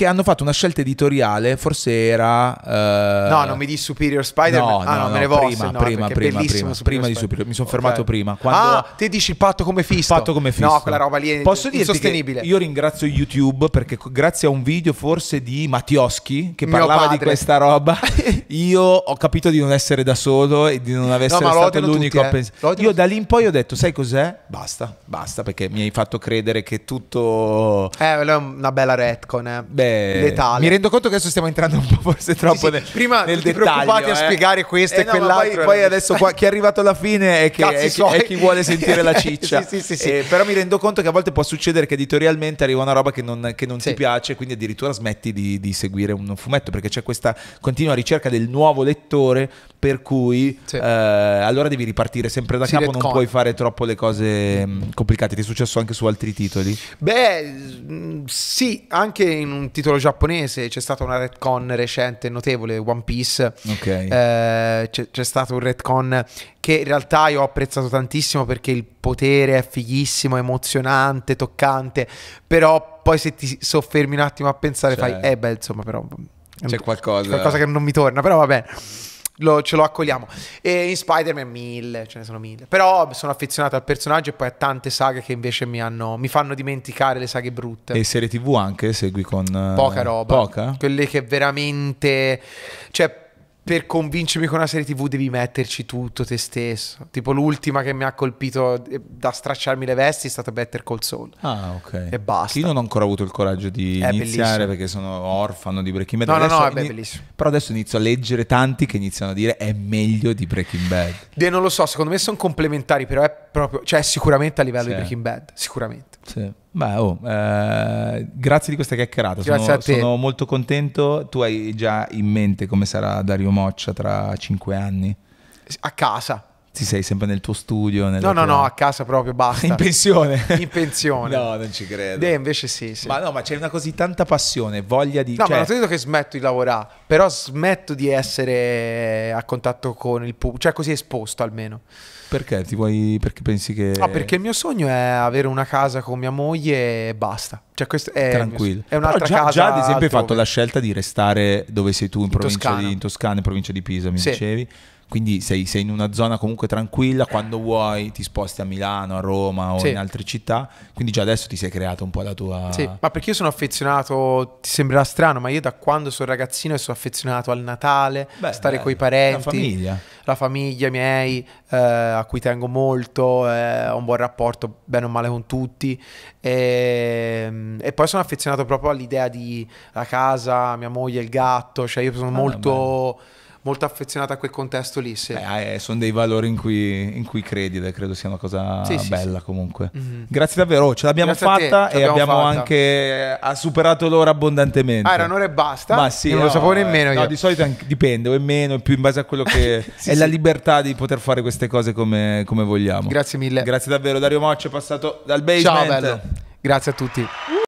che hanno fatto una scelta editoriale, forse era... Eh... No, non mi di Superior Spider-Man. No, ah, no, no, me ne voglio. Prima, no, prima, prima, prima, prima di Superior. Mi sono okay. fermato prima. Quando... Ah, te dici il patto come fisso. patto come fisso. No, quella roba lì è Posso insostenibile. Io ringrazio YouTube perché grazie a un video forse di Mattioschi che Mio parlava padre. di questa roba, io ho capito di non essere da solo e di non avere no, stato l'unico tutti, a pensare. Eh. Io da lì in poi ho detto, sai cos'è? Basta, basta, perché mi hai fatto credere che tutto... Eh, è una bella retcon, eh. Beh, letale. Mi rendo conto che adesso stiamo entrando un po' forse troppo sì, nel, sì. prima nel dettaglio. preoccupati eh. a spiegare questo eh, e no, quell'altro. Poi, poi adesso qua, chi è arrivato alla fine è, che, è, chi, è chi vuole sentire la ciccia. sì, sì, sì, sì. Eh, però mi rendo conto che a volte può succedere che editorialmente arriva una roba che non, che non ti piace, quindi addirittura smetti di, di seguire un fumetto perché c'è questa continua ricerca del nuovo lettore per cui sì. eh, allora devi ripartire sempre da sì, capo, non con. puoi fare troppo le cose mm, complicate. Ti è successo anche su altri titoli? Beh, sì, anche in un titolo giapponese c'è stata una retcon recente notevole, One Piece. Okay. Eh, c'è, c'è stato un retcon che in realtà io ho apprezzato tantissimo perché il potere è fighissimo, emozionante, toccante, però poi se ti soffermi un attimo a pensare cioè, fai, certo. eh beh, insomma, però... Mm, c'è qualcosa. C'è qualcosa che non mi torna, però va bene lo, ce lo accogliamo. E in Spider-Man mille, ce ne sono mille. Però sono affezionato al personaggio e poi a tante saghe che invece mi, hanno, mi fanno dimenticare le saghe brutte. E serie TV anche segui con... Poca roba. Poca? Quelle che veramente... Cioè, per convincermi con una serie TV devi metterci tutto te stesso. Tipo l'ultima che mi ha colpito eh, da stracciarmi le vesti è stata Better Call Saul. Ah, ok. E basta. Io non ho ancora avuto il coraggio di è iniziare bellissimo. perché sono orfano di Breaking Bad. No, adesso no, no, è bellissimo. Però adesso inizio a leggere tanti che iniziano a dire è meglio di Breaking Bad. De, non lo so, secondo me sono complementari, però è proprio, cioè sicuramente a livello sì. di Breaking Bad, sicuramente. Sì. Beh, oh, eh, grazie di questa chiacchierata, sono, sono, molto contento. Tu hai già in mente come sarà Dario Moccia tra cinque anni? A casa. Sì, sei sempre nel tuo studio? No, no, no, a casa proprio, basta. In pensione? In pensione. no, non ci credo. Eh, invece sì, sì, Ma no, ma c'è una così tanta passione, voglia di... No, cioè... ma non ti dico che smetto di lavorare, però smetto di essere a contatto con il pubblico, cioè così esposto almeno. Perché? Ti vuoi, perché pensi che... No, perché il mio sogno è avere una casa con mia moglie e basta. Cioè, questo è Tranquillo. È un'altra già, casa. Già, ad esempio, altrove. hai fatto la scelta di restare dove sei tu, in, in provincia Toscana. di in Toscana, in provincia di Pisa, mi sì. dicevi quindi sei, sei, in una zona comunque tranquilla, quando vuoi ti sposti a Milano, a Roma o sì. in altre città, quindi già adesso ti sei creato un po' la tua... Sì, ma perché io sono affezionato, ti sembrerà strano, ma io da quando sono ragazzino sono affezionato al Natale, Beh, stare con i parenti, la famiglia, la famiglia miei, eh, a cui tengo molto, eh, ho un buon rapporto bene o male con tutti e, ehm, e poi sono affezionato proprio all'idea di la casa, mia moglie, il gatto, cioè io sono ah, molto... Beh molto affezionato a quel contesto lì. Sì. Eh, sono dei valori in cui, in cui, credi credo sia una cosa sì, bella sì, comunque. Mm-hmm. Grazie davvero, ce l'abbiamo Grazie fatta te, e l'abbiamo abbiamo fatta. anche eh, ha superato l'ora abbondantemente. Ah, era un'ora e basta? Ma sì, non lo sapevo nemmeno eh, io. No, di solito anche, dipende, o è meno, più in base a quello che è la libertà di poter fare queste cose come, come vogliamo. Grazie mille. Grazie davvero Dario Moccio è passato dal basement. Ciao bello. Grazie a tutti.